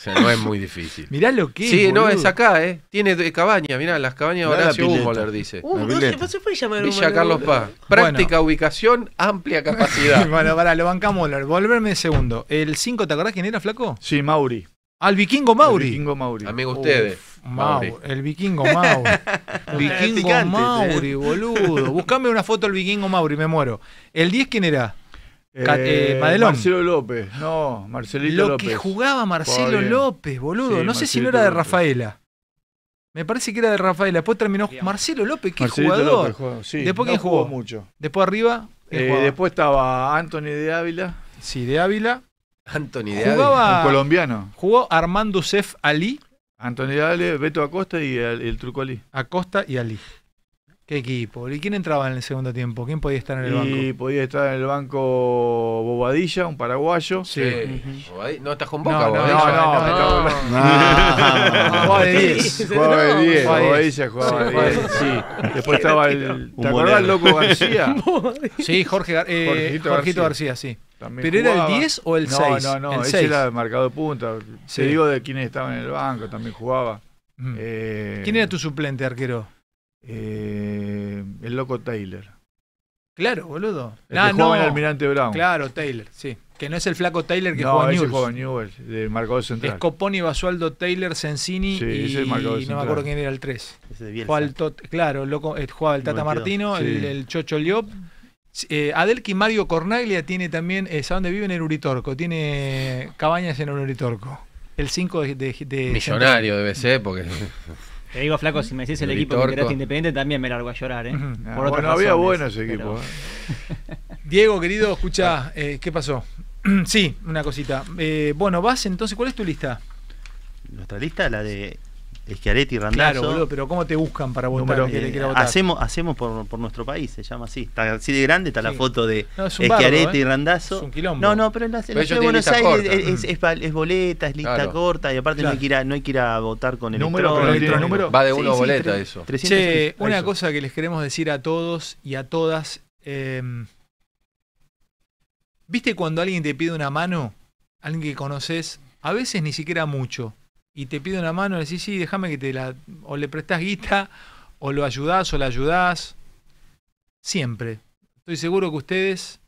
O sea, no es muy difícil. mirá lo que es, Sí, no, es acá, ¿eh? Tiene de cabaña, mirá, las cabañas Mirá la Horacio dice. Uh, no, se, fue a puede llamar Villa Carlos Paz. Práctica, ubicación, amplia capacidad. Bueno, pará, lo bancamos. Moller. Volverme de segundo. El 5, ¿te acordás quién era, flaco? Sí, Mauri. Al vikingo Mauri. El vikingo Mauri. Amigo ustedes. Mauri. El vikingo Mauri. vikingo Mauri, boludo. Buscame una foto del vikingo Mauri, me muero. El 10, ¿quién era? Eh, eh, Marcelo López, no, Marcelito Lo que jugaba Marcelo López, boludo. no sé si lo era de Rafaela. Me parece que era de Rafaela. Después terminó Marcelo López, qué jugador. después jugó? mucho. Después arriba. Eh, después estaba Anthony de Ávila. Sí, de Ávila. Anthony de Ávila. colombiano. Jugó Armando Sef Ali. Anthony de Ávila, Beto Acosta y el Truco Ali. Acosta y Ali. Qué equipo. ¿Y quién entraba en el segundo tiempo? ¿Quién podía estar en el banco? Y podía estar en el banco Bobadilla, un paraguayo. Sí. No estás con Boca, No, no, no. Jugaba de 10. Jugaba de Bobadilla jugaba de 10. Sí. Después estaba el. ¿Te acordás el loco García? sí, Jorge eh, Jorgito, García. sí. ¿Pero era el 10 o el 6? No, no, no. Ese era el marcado de punta. Se digo de quienes estaban en el banco, también jugaba. Mm. Eh, ¿Quién era tu suplente, arquero? Eh, el loco Taylor. Claro, boludo. El ah, joven Almirante Brown. Claro, Taylor, sí. Que no es el flaco Taylor que juega Newell de Es Coponi, Basualdo, Taylor, Sensini y, y no me acuerdo quién era el 3. El claro, loco, eh, jugaba el Tata Martino, el, Chocho Liop. Eh, Adelki Mario Cornaglia tiene también, es eh, a donde vive en el Uritorco, tiene cabañas en el Uritorco. El 5 de, de, Millonario debe ser, porque... Te digo, flaco, si me decís el, equipo que querés independiente, también me largo a llorar. ¿eh? Ah, bueno, había buenos equipos. equipo. ¿eh? Diego, querido, escucha, eh, ¿qué pasó? sí, una cosita. Eh, bueno, vas entonces, ¿cuál es tu lista? Nuestra lista, la de y Randazzo. Claro, pero ¿cómo te buscan para votar? Hacemos, hacemos por, nuestro país, se llama así. Está así de grande, está la foto de no, y Randazo. Es ¿eh? No, no, pero en la, de Buenos Aires es, boleta, es lista corta y aparte no, hay que ir a, votar con el número. Va de uno a boleta eso. una cosa que les queremos decir a todos y a todas. Em, ¿Viste cuando alguien te pide una mano? Alguien que conoces, a veces ni siquiera mucho y te pide una mano, le decís, sí, déjame que te la. O le prestás guita, o lo ayudás, o la ayudás. Siempre. Estoy seguro que ustedes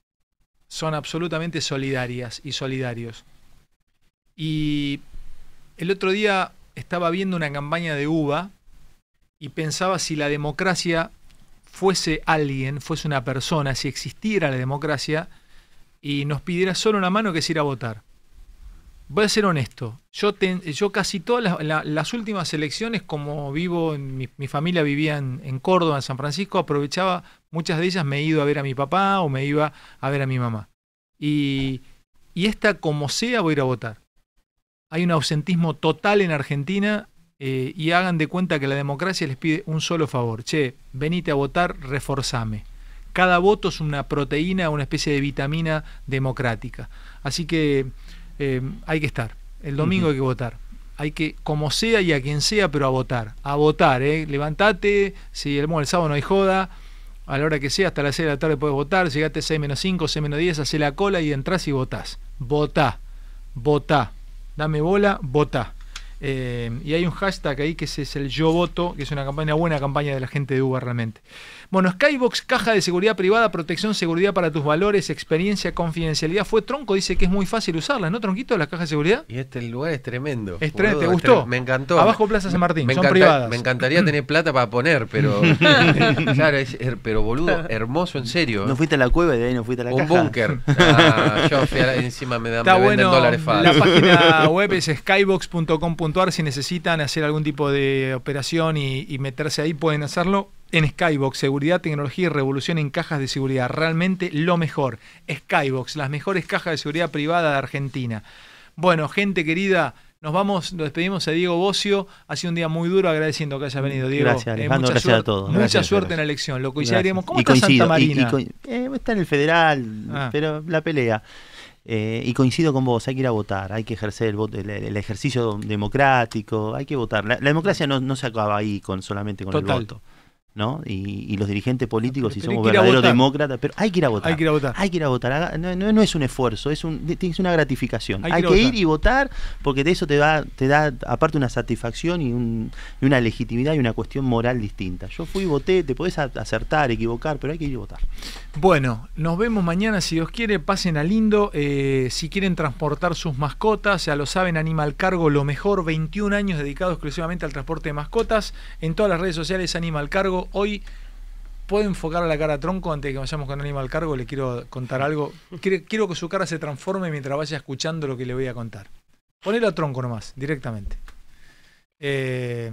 son absolutamente solidarias y solidarios. Y el otro día estaba viendo una campaña de uva y pensaba si la democracia fuese alguien, fuese una persona, si existiera la democracia y nos pidiera solo una mano que es ir a votar voy a ser honesto, yo, yo casi todas las, últimas elecciones, como vivo, mi, familia vivía en, Córdoba, en San Francisco, aprovechaba, muchas de ellas me he ido a ver a mi papá o me iba a ver a mi mamá. Y, esta, como sea, voy a ir a votar. Hay un ausentismo total en Argentina eh, y hagan de cuenta que la democracia les pide un solo favor. Che, venite a votar, reforzame cada voto es una proteína, una especie de vitamina democrática. Así que Em, hay que estar. El domingo hay que votar. Hay que, como sea y a quien sea, pero a votar. A votar, ¿eh? Levantate, si el, sábado no hay joda, a la hora que sea, hasta las 6 de la tarde puedes votar, llegate 6 menos 5, 6 menos 10, hace la cola y entras y votás. Votá, votá. Dame bola, votá. Eh, y hay un hashtag ahí que es, el Yo Voto, que es una campaña, buena campaña de la gente de Uber realmente. Bueno, Skybox, caja de seguridad privada, protección, seguridad para tus valores, experiencia, confidencialidad. Fue tronco, dice que es muy fácil usarla, ¿no, tronquito? ¿La caja de seguridad. Y este lugar es tremendo. ¿te gustó? Me encantó. Abajo Plaza San Martín, me son privadas. Me encantaría tener plata para poner, pero. Er, pero boludo, hermoso, en serio. No fuiste a la cueva y de ahí no fuiste a la Un búnker. Ah, yo encima me dan bueno, dólares La página web es skybox.com.com si necesitan hacer algún tipo de operación y, meterse ahí, pueden hacerlo en Skybox, seguridad, tecnología y revolución en cajas de seguridad. Realmente lo mejor. Skybox, las mejores cajas de seguridad privada de Argentina. Bueno, gente querida, nos vamos, nos despedimos a Diego Bocio. Ha sido un día muy duro agradeciendo que hayas venido, Diego. Gracias, eh, gracias a todos. Mucha suerte en la elección. Lo coincidiremos. ¿Cómo está Santa Marina? Eh, está en el federal, ah. pero la pelea. Eh, y coincido con vos, hay que ir a votar, hay que ejercer el, ejercicio democrático, hay que votar. La, democracia no, se acaba ahí con solamente con el voto. ¿no? Y, los dirigentes políticos, si somos verdaderos demócratas, pero hay que ir a votar. Hay que ir a votar. Hay que ir a votar. No, es un esfuerzo, es, un, es una gratificación. Hay, que, ir, y votar porque de eso te da, te da aparte una satisfacción y, y, una legitimidad y una cuestión moral distinta. Yo fui y voté, te podés acertar, equivocar, pero hay que ir y votar. Bueno, nos vemos mañana si Dios quiere. Pasen a lindo. Eh, si quieren transportar sus mascotas, ya lo saben, Animal Cargo, lo mejor, 21 años dedicados exclusivamente al transporte de mascotas. En todas las redes sociales, Animal Cargo. Hoy puedo enfocar la cara a tronco antes de que vayamos con Animal Cargo. Le quiero contar algo. Quiero, que su cara se transforme mientras vaya escuchando lo que le voy a contar. Ponelo a tronco nomás, directamente. Eh.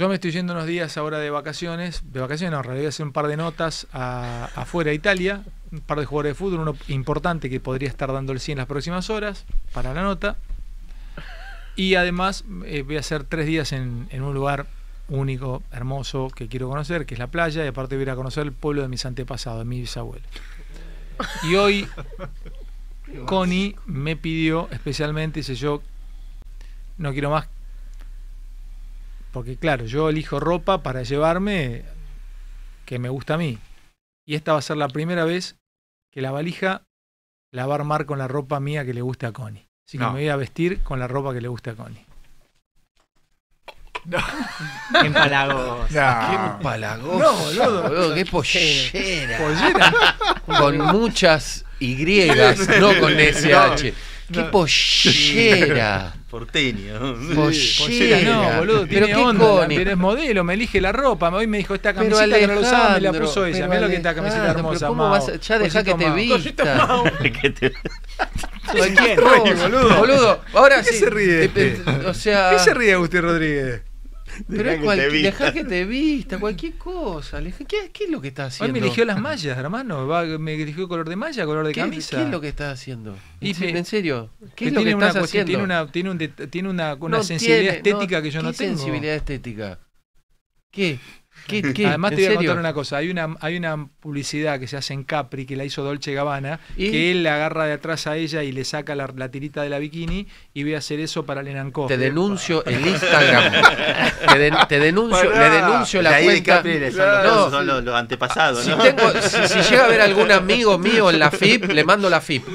Yo me estoy yendo unos días ahora de vacaciones, de vacaciones, no, en realidad voy a hacer un par de notas afuera de Italia, un par de jugadores de fútbol, uno importante que podría estar dando el 100 en las próximas horas para la nota. Y además eh, voy a hacer tres días en, un lugar único, hermoso, que quiero conocer, que es la playa, y aparte voy a ir a conocer el pueblo de mis antepasados, de mi bisabuelo. Y hoy Connie me pidió especialmente, dice yo, no quiero más porque claro, yo elijo ropa para llevarme que me gusta a mí. Y esta va a ser la primera vez que la valija la va a armar con la ropa mía que le gusta a Connie. Así que me voy a vestir con la ropa que le gusta a Connie. No. Qué empalagoso. Qué No, boludo. qué pollera. Pollera. Con muchas Y, no con SH. Qué pollera. Porteño. Pollera, no, boludo. Tiene pero onda, es modelo, me elige la ropa. Hoy me dijo esta camiseta que no la usaba, me la puso ella. Mira lo que está camiseta hermosa. ¿cómo vas a, ya dejá que te vista. que te boludo. Boludo, ahora ¿Qué sí. se ríe? Este? O sea, ¿Qué se ríe Agustín Rodríguez? Pero deja que, que te vista, cualquier cosa. ¿qué, ¿qué, es lo que estás haciendo? me eligió las mallas, hermano. me eligió color de malla, color de camisa. ¿Qué es lo que estás haciendo? Y en, serio, ¿qué es lo que estás haciendo? Tiene una, tiene tiene una, sensibilidad estética que yo no tengo. sensibilidad estética? ¿Qué? Además, te voy a contar una cosa. Hay una, hay una publicidad que se hace en Capri que la hizo Dolce Gabbana, que él la agarra de atrás a ella y le saca la, tirita de la bikini y voy a hacer eso para Lenancó. Te denuncio el Instagram. te, denuncio, le denuncio la, cuenta. son, los, los, antepasados. Si, llega a ver algún amigo mío en la FIP, le mando la FIP.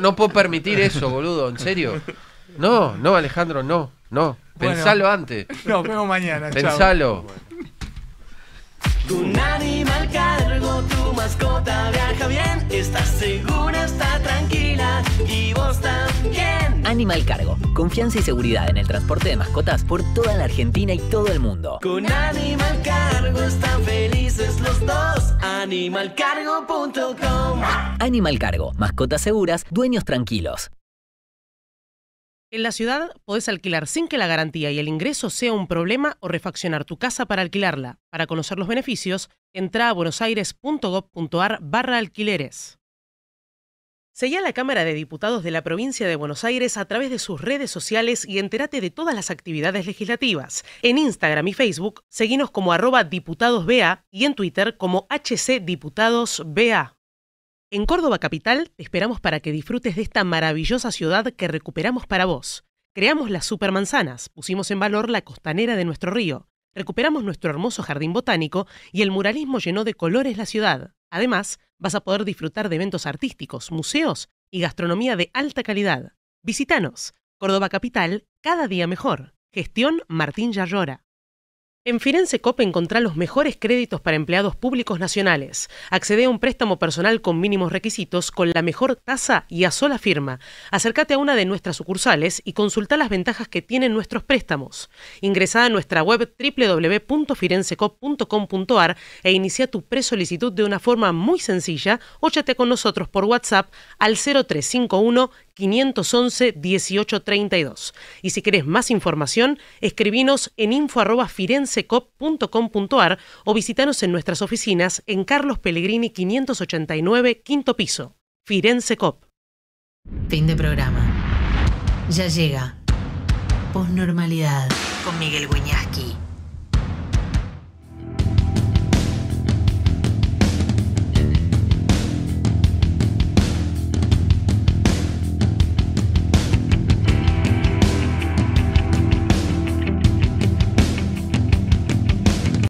no, puedo permitir eso, boludo, en serio. No, no, Alejandro, no, no. Pensalo antes. no, vemos mañana. Pensalo. Con Animal cargo, tu mascota viaja bien. Estás segura, está tranquila y vos también. Animal Cargo. Confianza y seguridad en el transporte de mascotas por toda la Argentina y todo el mundo. Con Animal Cargo están felices los dos. Animalcargo.com Animal Cargo. Mascotas seguras, dueños tranquilos. En la ciudad podés alquilar sin que la garantía y el ingreso sea un problema o refaccionar tu casa para alquilarla. Para conocer los beneficios, entra a buenosaires.gov.ar barra alquileres. Seguí a la Cámara de Diputados de la Provincia de Buenos Aires a través de sus redes sociales y entérate de todas las actividades legislativas. En Instagram y Facebook, seguinos como arroba diputadosBA y en Twitter como HCDiputadosBA. En Córdoba Capital te esperamos para que disfrutes de esta maravillosa ciudad que recuperamos para vos. Creamos las supermanzanas, pusimos en valor la costanera de nuestro río, recuperamos nuestro hermoso jardín botánico y el muralismo llenó de colores la ciudad. Además, vas a poder disfrutar de eventos artísticos, museos y gastronomía de alta calidad. Visítanos. Córdoba Capital, cada día mejor. Gestión Martín Yarrora. En Firenze encontrá los mejores créditos para empleados públicos nacionales. Accede a un préstamo personal con mínimos requisitos, con la mejor tasa y a sola firma. Acércate a una de nuestras sucursales y consulta las ventajas que tienen nuestros préstamos. Ingresá a nuestra web www.firensecop.com.ar e inicia tu presolicitud de una forma muy sencilla Óchate con nosotros por WhatsApp al 0351 511 1832. Y si querés más información, escribinos en info.firensecop.com.ar o visitanos en nuestras oficinas en Carlos Pellegrini 589, quinto piso. Firenze Cop. Fin de programa. Ya llega. Posnormalidad con Miguel Guiñaski.